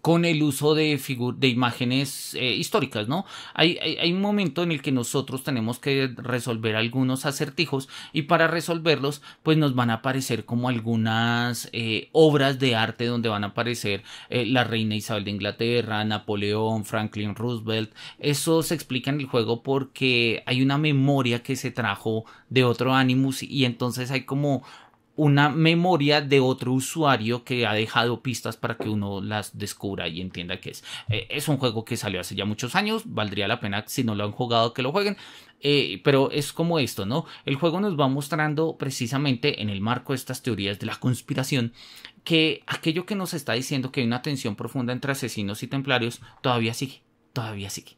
con el uso de, de imágenes eh, históricas, ¿no? Hay, un momento en el que nosotros tenemos que resolver algunos acertijos y para resolverlos, pues nos van a aparecer como algunas eh, obras de arte donde van a aparecer eh, la reina Isabel de Inglaterra, Napoleón, Franklin Roosevelt. Eso se explica en el juego porque hay una memoria que se trajo de otro Animus y entonces hay como una memoria de otro usuario que ha dejado pistas para que uno las descubra y entienda que es. Eh, es un juego que salió hace ya muchos años, valdría la pena si no lo han jugado que lo jueguen. Eh, pero es como esto, ¿no? El juego nos va mostrando precisamente en el marco de estas teorías de la conspiración que aquello que nos está diciendo que hay una tensión profunda entre asesinos y templarios todavía sigue, todavía sigue.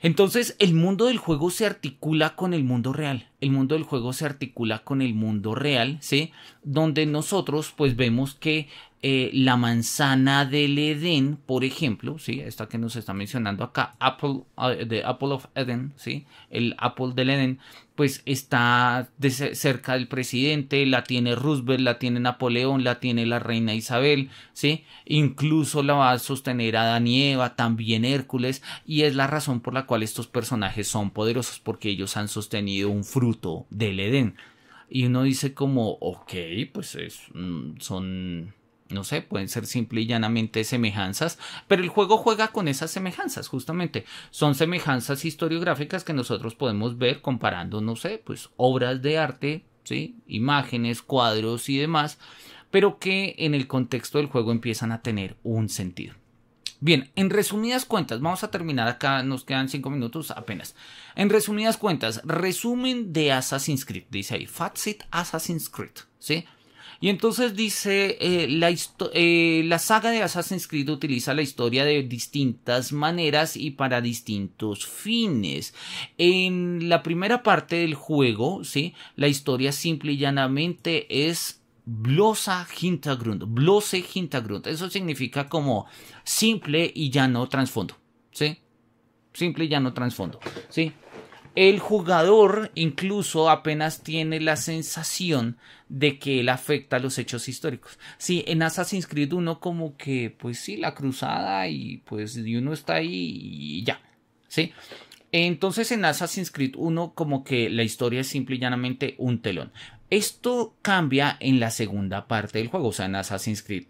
Entonces el mundo del juego se articula con el mundo real, el mundo del juego se articula con el mundo real, ¿sí? Donde nosotros pues vemos que eh, la manzana del Edén, por ejemplo, ¿sí? esta que nos está mencionando acá, Apple, eh, de Apple of Eden, ¿sí? el Apple del Edén, pues está cerca del presidente, la tiene Roosevelt, la tiene Napoleón, la tiene la reina Isabel, ¿sí? incluso la va a sostener a y también Hércules, y es la razón por la cual estos personajes son poderosos, porque ellos han sostenido un fruto del Edén. Y uno dice como, ok, pues es, mm, son no sé, pueden ser simple y llanamente semejanzas, pero el juego juega con esas semejanzas, justamente. Son semejanzas historiográficas que nosotros podemos ver comparando, no sé, pues obras de arte, ¿sí? imágenes, cuadros y demás, pero que en el contexto del juego empiezan a tener un sentido. Bien, en resumidas cuentas, vamos a terminar acá, nos quedan cinco minutos apenas. En resumidas cuentas, resumen de Assassin's Creed, dice ahí, Fatsit Assassin's Creed, ¿sí? Y entonces dice, eh, la, eh, la saga de Assassin's Creed utiliza la historia de distintas maneras y para distintos fines. En la primera parte del juego, ¿sí? la historia simple y llanamente es Blosa Hintergrund, Blose Hintergrund. Eso significa como simple y llano trasfondo, ¿sí? Simple y llano trasfondo, ¿sí? El jugador incluso apenas tiene la sensación de que él afecta a los hechos históricos. Sí, en Assassin's Creed uno como que, pues sí, la cruzada y pues uno está ahí y ya, ¿sí? Entonces en Assassin's Creed 1 como que la historia es simple y llanamente un telón. Esto cambia en la segunda parte del juego, o sea, en Assassin's Creed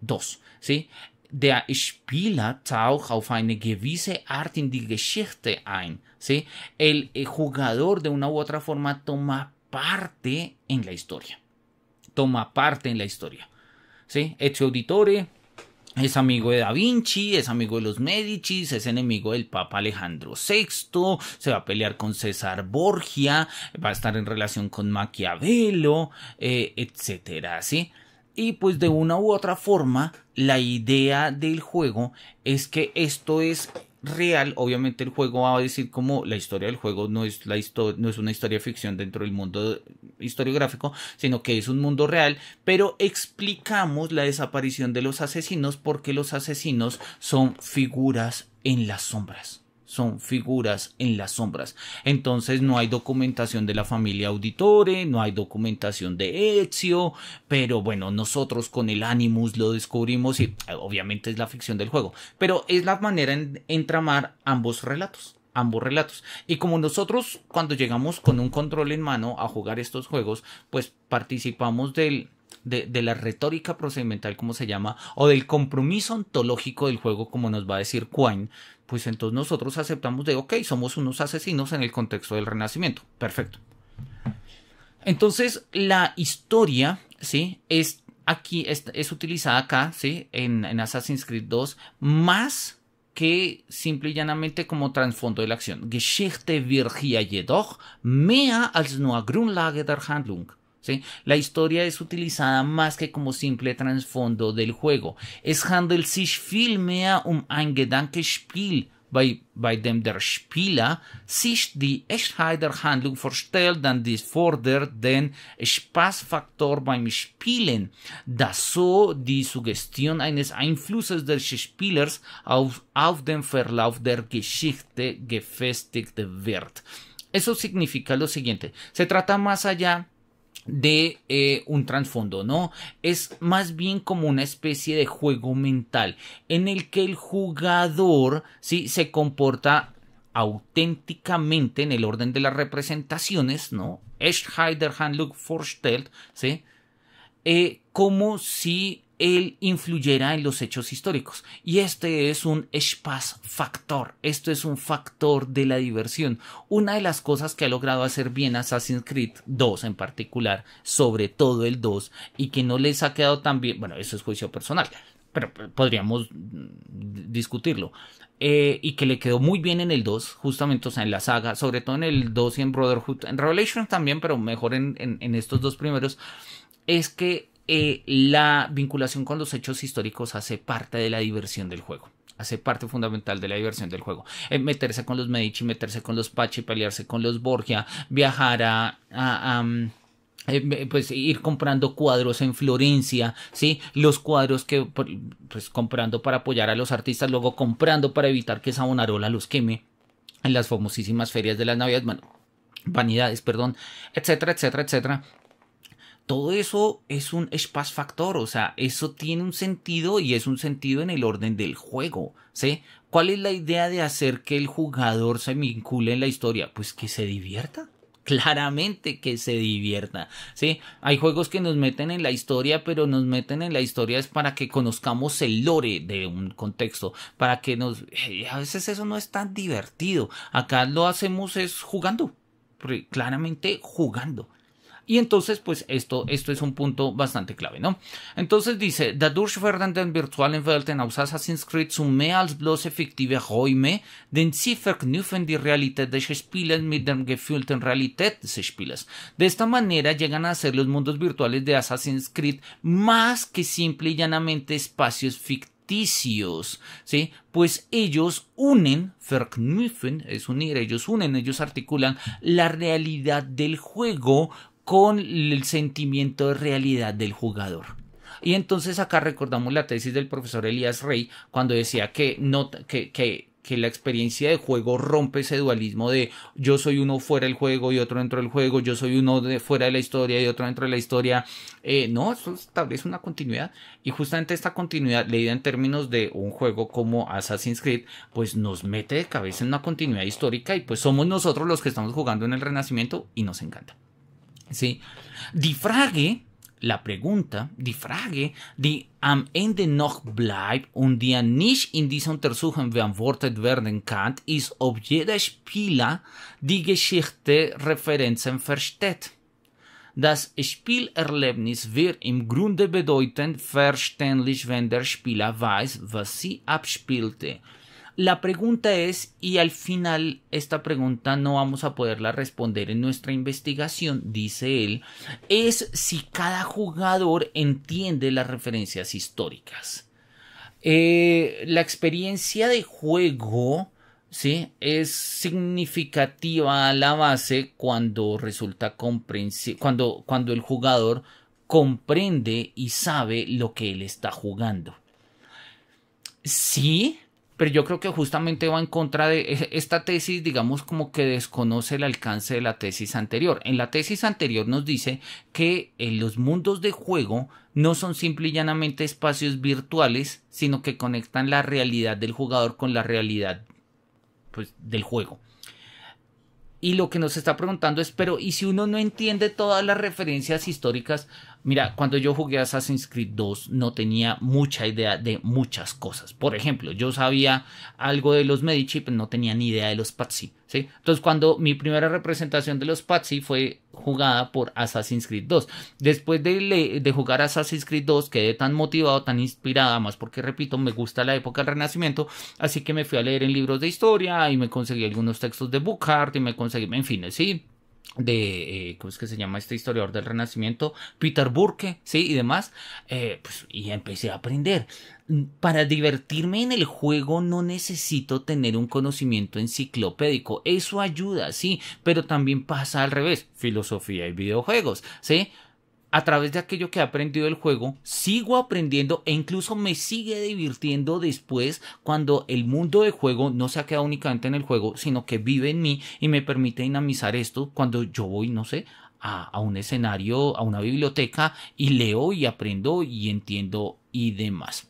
2, ¿sí? De Spieler taucht auf eine gewisse Art in die Geschichte ein, ¿sí? El, el eh, jugador de una u otra forma toma parte en la historia. Toma parte en la historia. ¿Sí? Ezio Auditore es amigo de Da Vinci, es amigo de los Medicis, es enemigo del Papa Alejandro VI, se va a pelear con César Borgia, va a estar en relación con Maquiavelo, eh, etcétera, ¿sí? Y pues de una u otra forma, la idea del juego es que esto es real, obviamente el juego va a decir como la historia del juego no es, la no es una historia ficción dentro del mundo historiográfico, sino que es un mundo real, pero explicamos la desaparición de los asesinos porque los asesinos son figuras en las sombras son figuras en las sombras. Entonces no hay documentación de la familia Auditore, no hay documentación de Ezio, pero bueno, nosotros con el Animus lo descubrimos y obviamente es la ficción del juego, pero es la manera en entramar ambos relatos ambos relatos. Y como nosotros cuando llegamos con un control en mano a jugar estos juegos, pues participamos del, de, la retórica procedimental, como se llama, o del compromiso ontológico del juego, como nos va a decir Quine, pues entonces nosotros aceptamos de, ok, somos unos asesinos en el contexto del Renacimiento. Perfecto. Entonces, la historia, ¿sí? Es aquí, es, utilizada acá, ¿sí? En, Assassin's Creed 2, más que simple y llanamente como trasfondo de la acción. Geschichte wird jedoch mea als nur Grundlage der Handlung. ¿Sí? La historia es utilizada más que como simple trasfondo del juego. Es handelt sich vielmehr um ein Gedankenspiel, bei, bei dem der Spieler sich die Echtheit der Handlung vorstellt, dann dies fordert den Spaßfaktor beim Spielen, da so die Suggestion eines Einflusses des Spielers auf, auf den Verlauf der Geschichte gefestigt wird. Eso significa lo siguiente, se trata más allá de eh, un trasfondo, ¿no? Es más bien como una especie de juego mental en el que el jugador, ¿sí? Se comporta auténticamente en el orden de las representaciones, ¿no? es Heider, Forstelt, ¿sí? Eh, como si él influyera en los hechos históricos. Y este es un espacio factor, esto es un factor de la diversión. Una de las cosas que ha logrado hacer bien Assassin's Creed 2 en particular, sobre todo el 2, y que no les ha quedado tan bien, bueno, eso es juicio personal, pero podríamos mm, discutirlo. Eh, y que le quedó muy bien en el 2, justamente, o sea, en la saga, sobre todo en el 2 y en Brotherhood, en Revelations también, pero mejor en estos dos primeros, es que eh, la vinculación con los hechos históricos hace parte de la diversión del juego hace parte fundamental de la diversión del juego. Eh, meterse con los Medici, meterse con los Pachi, pelearse con los Borgia, viajar a, mm, eh, pues ir comprando cuadros en Florencia, ¿sí? Los cuadros que pues comprando para apoyar a los artistas, luego comprando para evitar que Sabonarola los queme en las famosísimas ferias de las Navidades, vanidades, perdón, etcétera, etcétera, etcétera todo eso es un factor, o sea, eso tiene un sentido y es un sentido en el orden del juego, ¿sí? ¿Cuál es la idea de hacer que el jugador se vincule en la historia? Pues que se divierta. [LAUGHS] Claramente que se divierta, ¿sí? Hay juegos que nos meten en la historia, pero nos meten en la historia es para que conozcamos el lore de un contexto, para que nos... Eh, a veces eso no es tan divertido. Acá lo hacemos es jugando, claramente jugando. Y entonces, pues esto, esto es un punto bastante clave, ¿no? Entonces dice, Welten Assassin's Creed als die Realität des mit Realität des De esta manera llegan a ser los mundos virtuales de Assassin's Creed más que simple y llanamente espacios ficticios ¿sí? Pues ellos unen, verknüpfen, es unir, ellos unen, ellos articulan la realidad del juego con el sentimiento de realidad del jugador. Y entonces acá recordamos la tesis del profesor Elías Rey cuando decía que, no, que, que, la experiencia de juego rompe ese dualismo de yo soy uno fuera del juego y otro dentro del juego, yo soy uno de fuera de la historia y otro dentro de la historia. Eh, no, eso establece una continuidad y justamente esta continuidad leída en términos de un juego como Assassin's Creed, pues nos mete de cabeza en una continuidad histórica y pues somos nosotros los que estamos jugando en el Renacimiento y nos encanta. ¿sí? Die la pregunta, die Frage, die am Ende noch bleibt und die nicht in dieser Untersuchung beantwortet werden kann, ist, ob jeder Spieler die Geschichte Referenzen versteht. Das Spielerlebnis wird im Grunde bedeutend verständlich, wenn der Spieler weiß, was sie abspielte La pregunta es, y al final esta pregunta no vamos a poderla responder en nuestra investigación, dice él, es si cada jugador entiende las referencias históricas. Eh, la experiencia de juego ¿sí? es significativa a la base cuando resulta cuando, cuando el jugador comprende y sabe lo que él está jugando. Sí, pero yo creo que justamente va en contra de e-, esta tesis, digamos como que desconoce el alcance de la tesis anterior. En la tesis anterior nos dice que eh, los mundos de juego no son simple y llanamente espacios virtuales, sino que conectan la realidad del jugador con la realidad pues, del juego. Y lo que nos está preguntando es, pero ¿y si uno no entiende todas las referencias históricas Mira, cuando yo jugué Assassin's Creed 2 no tenía mucha idea de muchas cosas. Por ejemplo, yo sabía algo de los Medici, pero no tenía ni idea de los Patsy. ¿sí? Entonces, cuando mi primera representación de los Patsy fue jugada por Assassin's Creed 2. Después de, de jugar Assassin's Creed 2 quedé tan motivado, tan inspirado, más porque, repito, me gusta la época del Renacimiento, así que me fui a leer en libros de historia y me conseguí algunos textos de Bookhart y me conseguí, en fin, sí de, eh, ¿cómo es que se llama este historiador del Renacimiento? Peter Burke, ¿sí? Y demás, eh, pues, y empecé a aprender. Mm, para divertirme en el juego no necesito tener un conocimiento enciclopédico, eso ayuda, sí, pero también pasa al revés, filosofía y videojuegos, ¿sí? a través de aquello que he aprendido del juego, sigo aprendiendo e incluso me sigue divirtiendo después cuando el mundo de juego no se ha quedado únicamente en el juego, sino que vive en mí y me permite dinamizar esto cuando yo voy, no sé, a, a un escenario, a una biblioteca y leo y aprendo y entiendo y demás.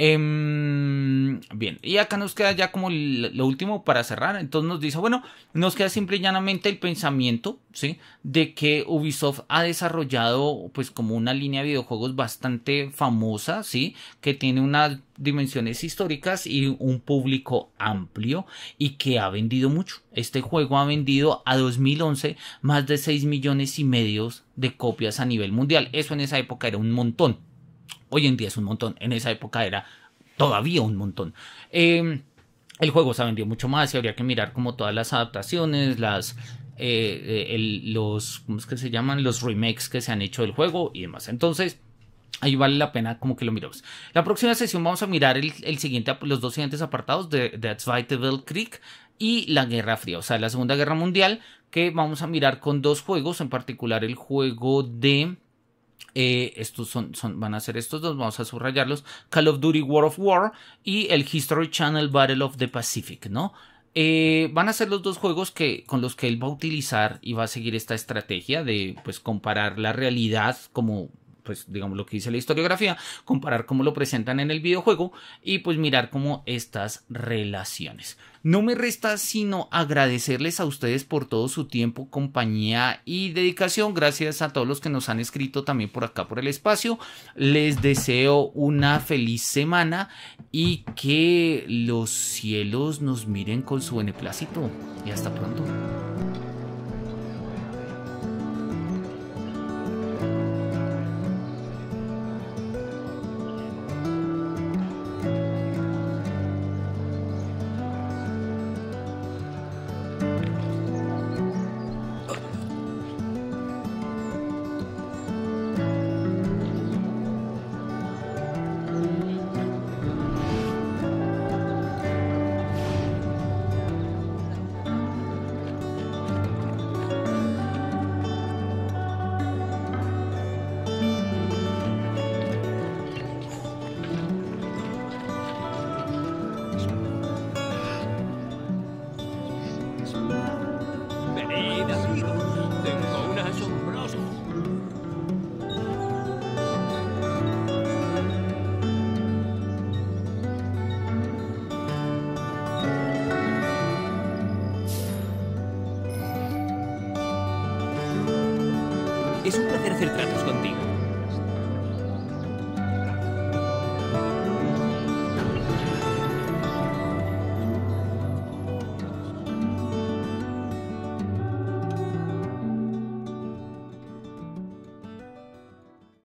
Em, bien, y acá nos queda ya como lo último para cerrar. Entonces nos dice, bueno, nos queda simple y llanamente el pensamiento, ¿sí? De que Ubisoft ha desarrollado pues como una línea de videojuegos bastante famosa, ¿sí? Que tiene unas dimensiones históricas y un público amplio y que ha vendido mucho. Este juego ha vendido a 2011 más de 6 millones y medios de copias a nivel mundial. Eso en esa época era un montón, Hoy en día es un montón, en esa época era todavía un montón. Em, el juego se vendido mucho más y habría que mirar como todas las adaptaciones, las... Eh, eh, los, ¿cómo es que se llaman? Los remakes que se han hecho del juego y demás. Entonces, Ahí vale la pena como que lo miramos. La próxima sesión vamos a mirar el, siguiente, los dos siguientes apartados de That's the Creek y la Guerra Fría, o sea, la Segunda Guerra Mundial, que vamos a mirar con dos juegos, en particular el juego de eh, estos son, van a ser estos dos, vamos a subrayarlos. Call of Duty World of War y el History Channel Battle of the Pacific, ¿no? Eh, van a ser los dos juegos que, con los que él va a utilizar y va a seguir esta estrategia de pues, comparar la realidad como pues digamos lo que dice la historiografía, comparar cómo lo presentan en el videojuego y pues mirar cómo estas relaciones. No me resta sino agradecerles a ustedes por todo su tiempo, compañía y dedicación. Gracias a todos los que nos han escrito también por acá por el espacio. Les deseo una feliz semana y que los cielos nos miren con su beneplácito. Y hasta pronto.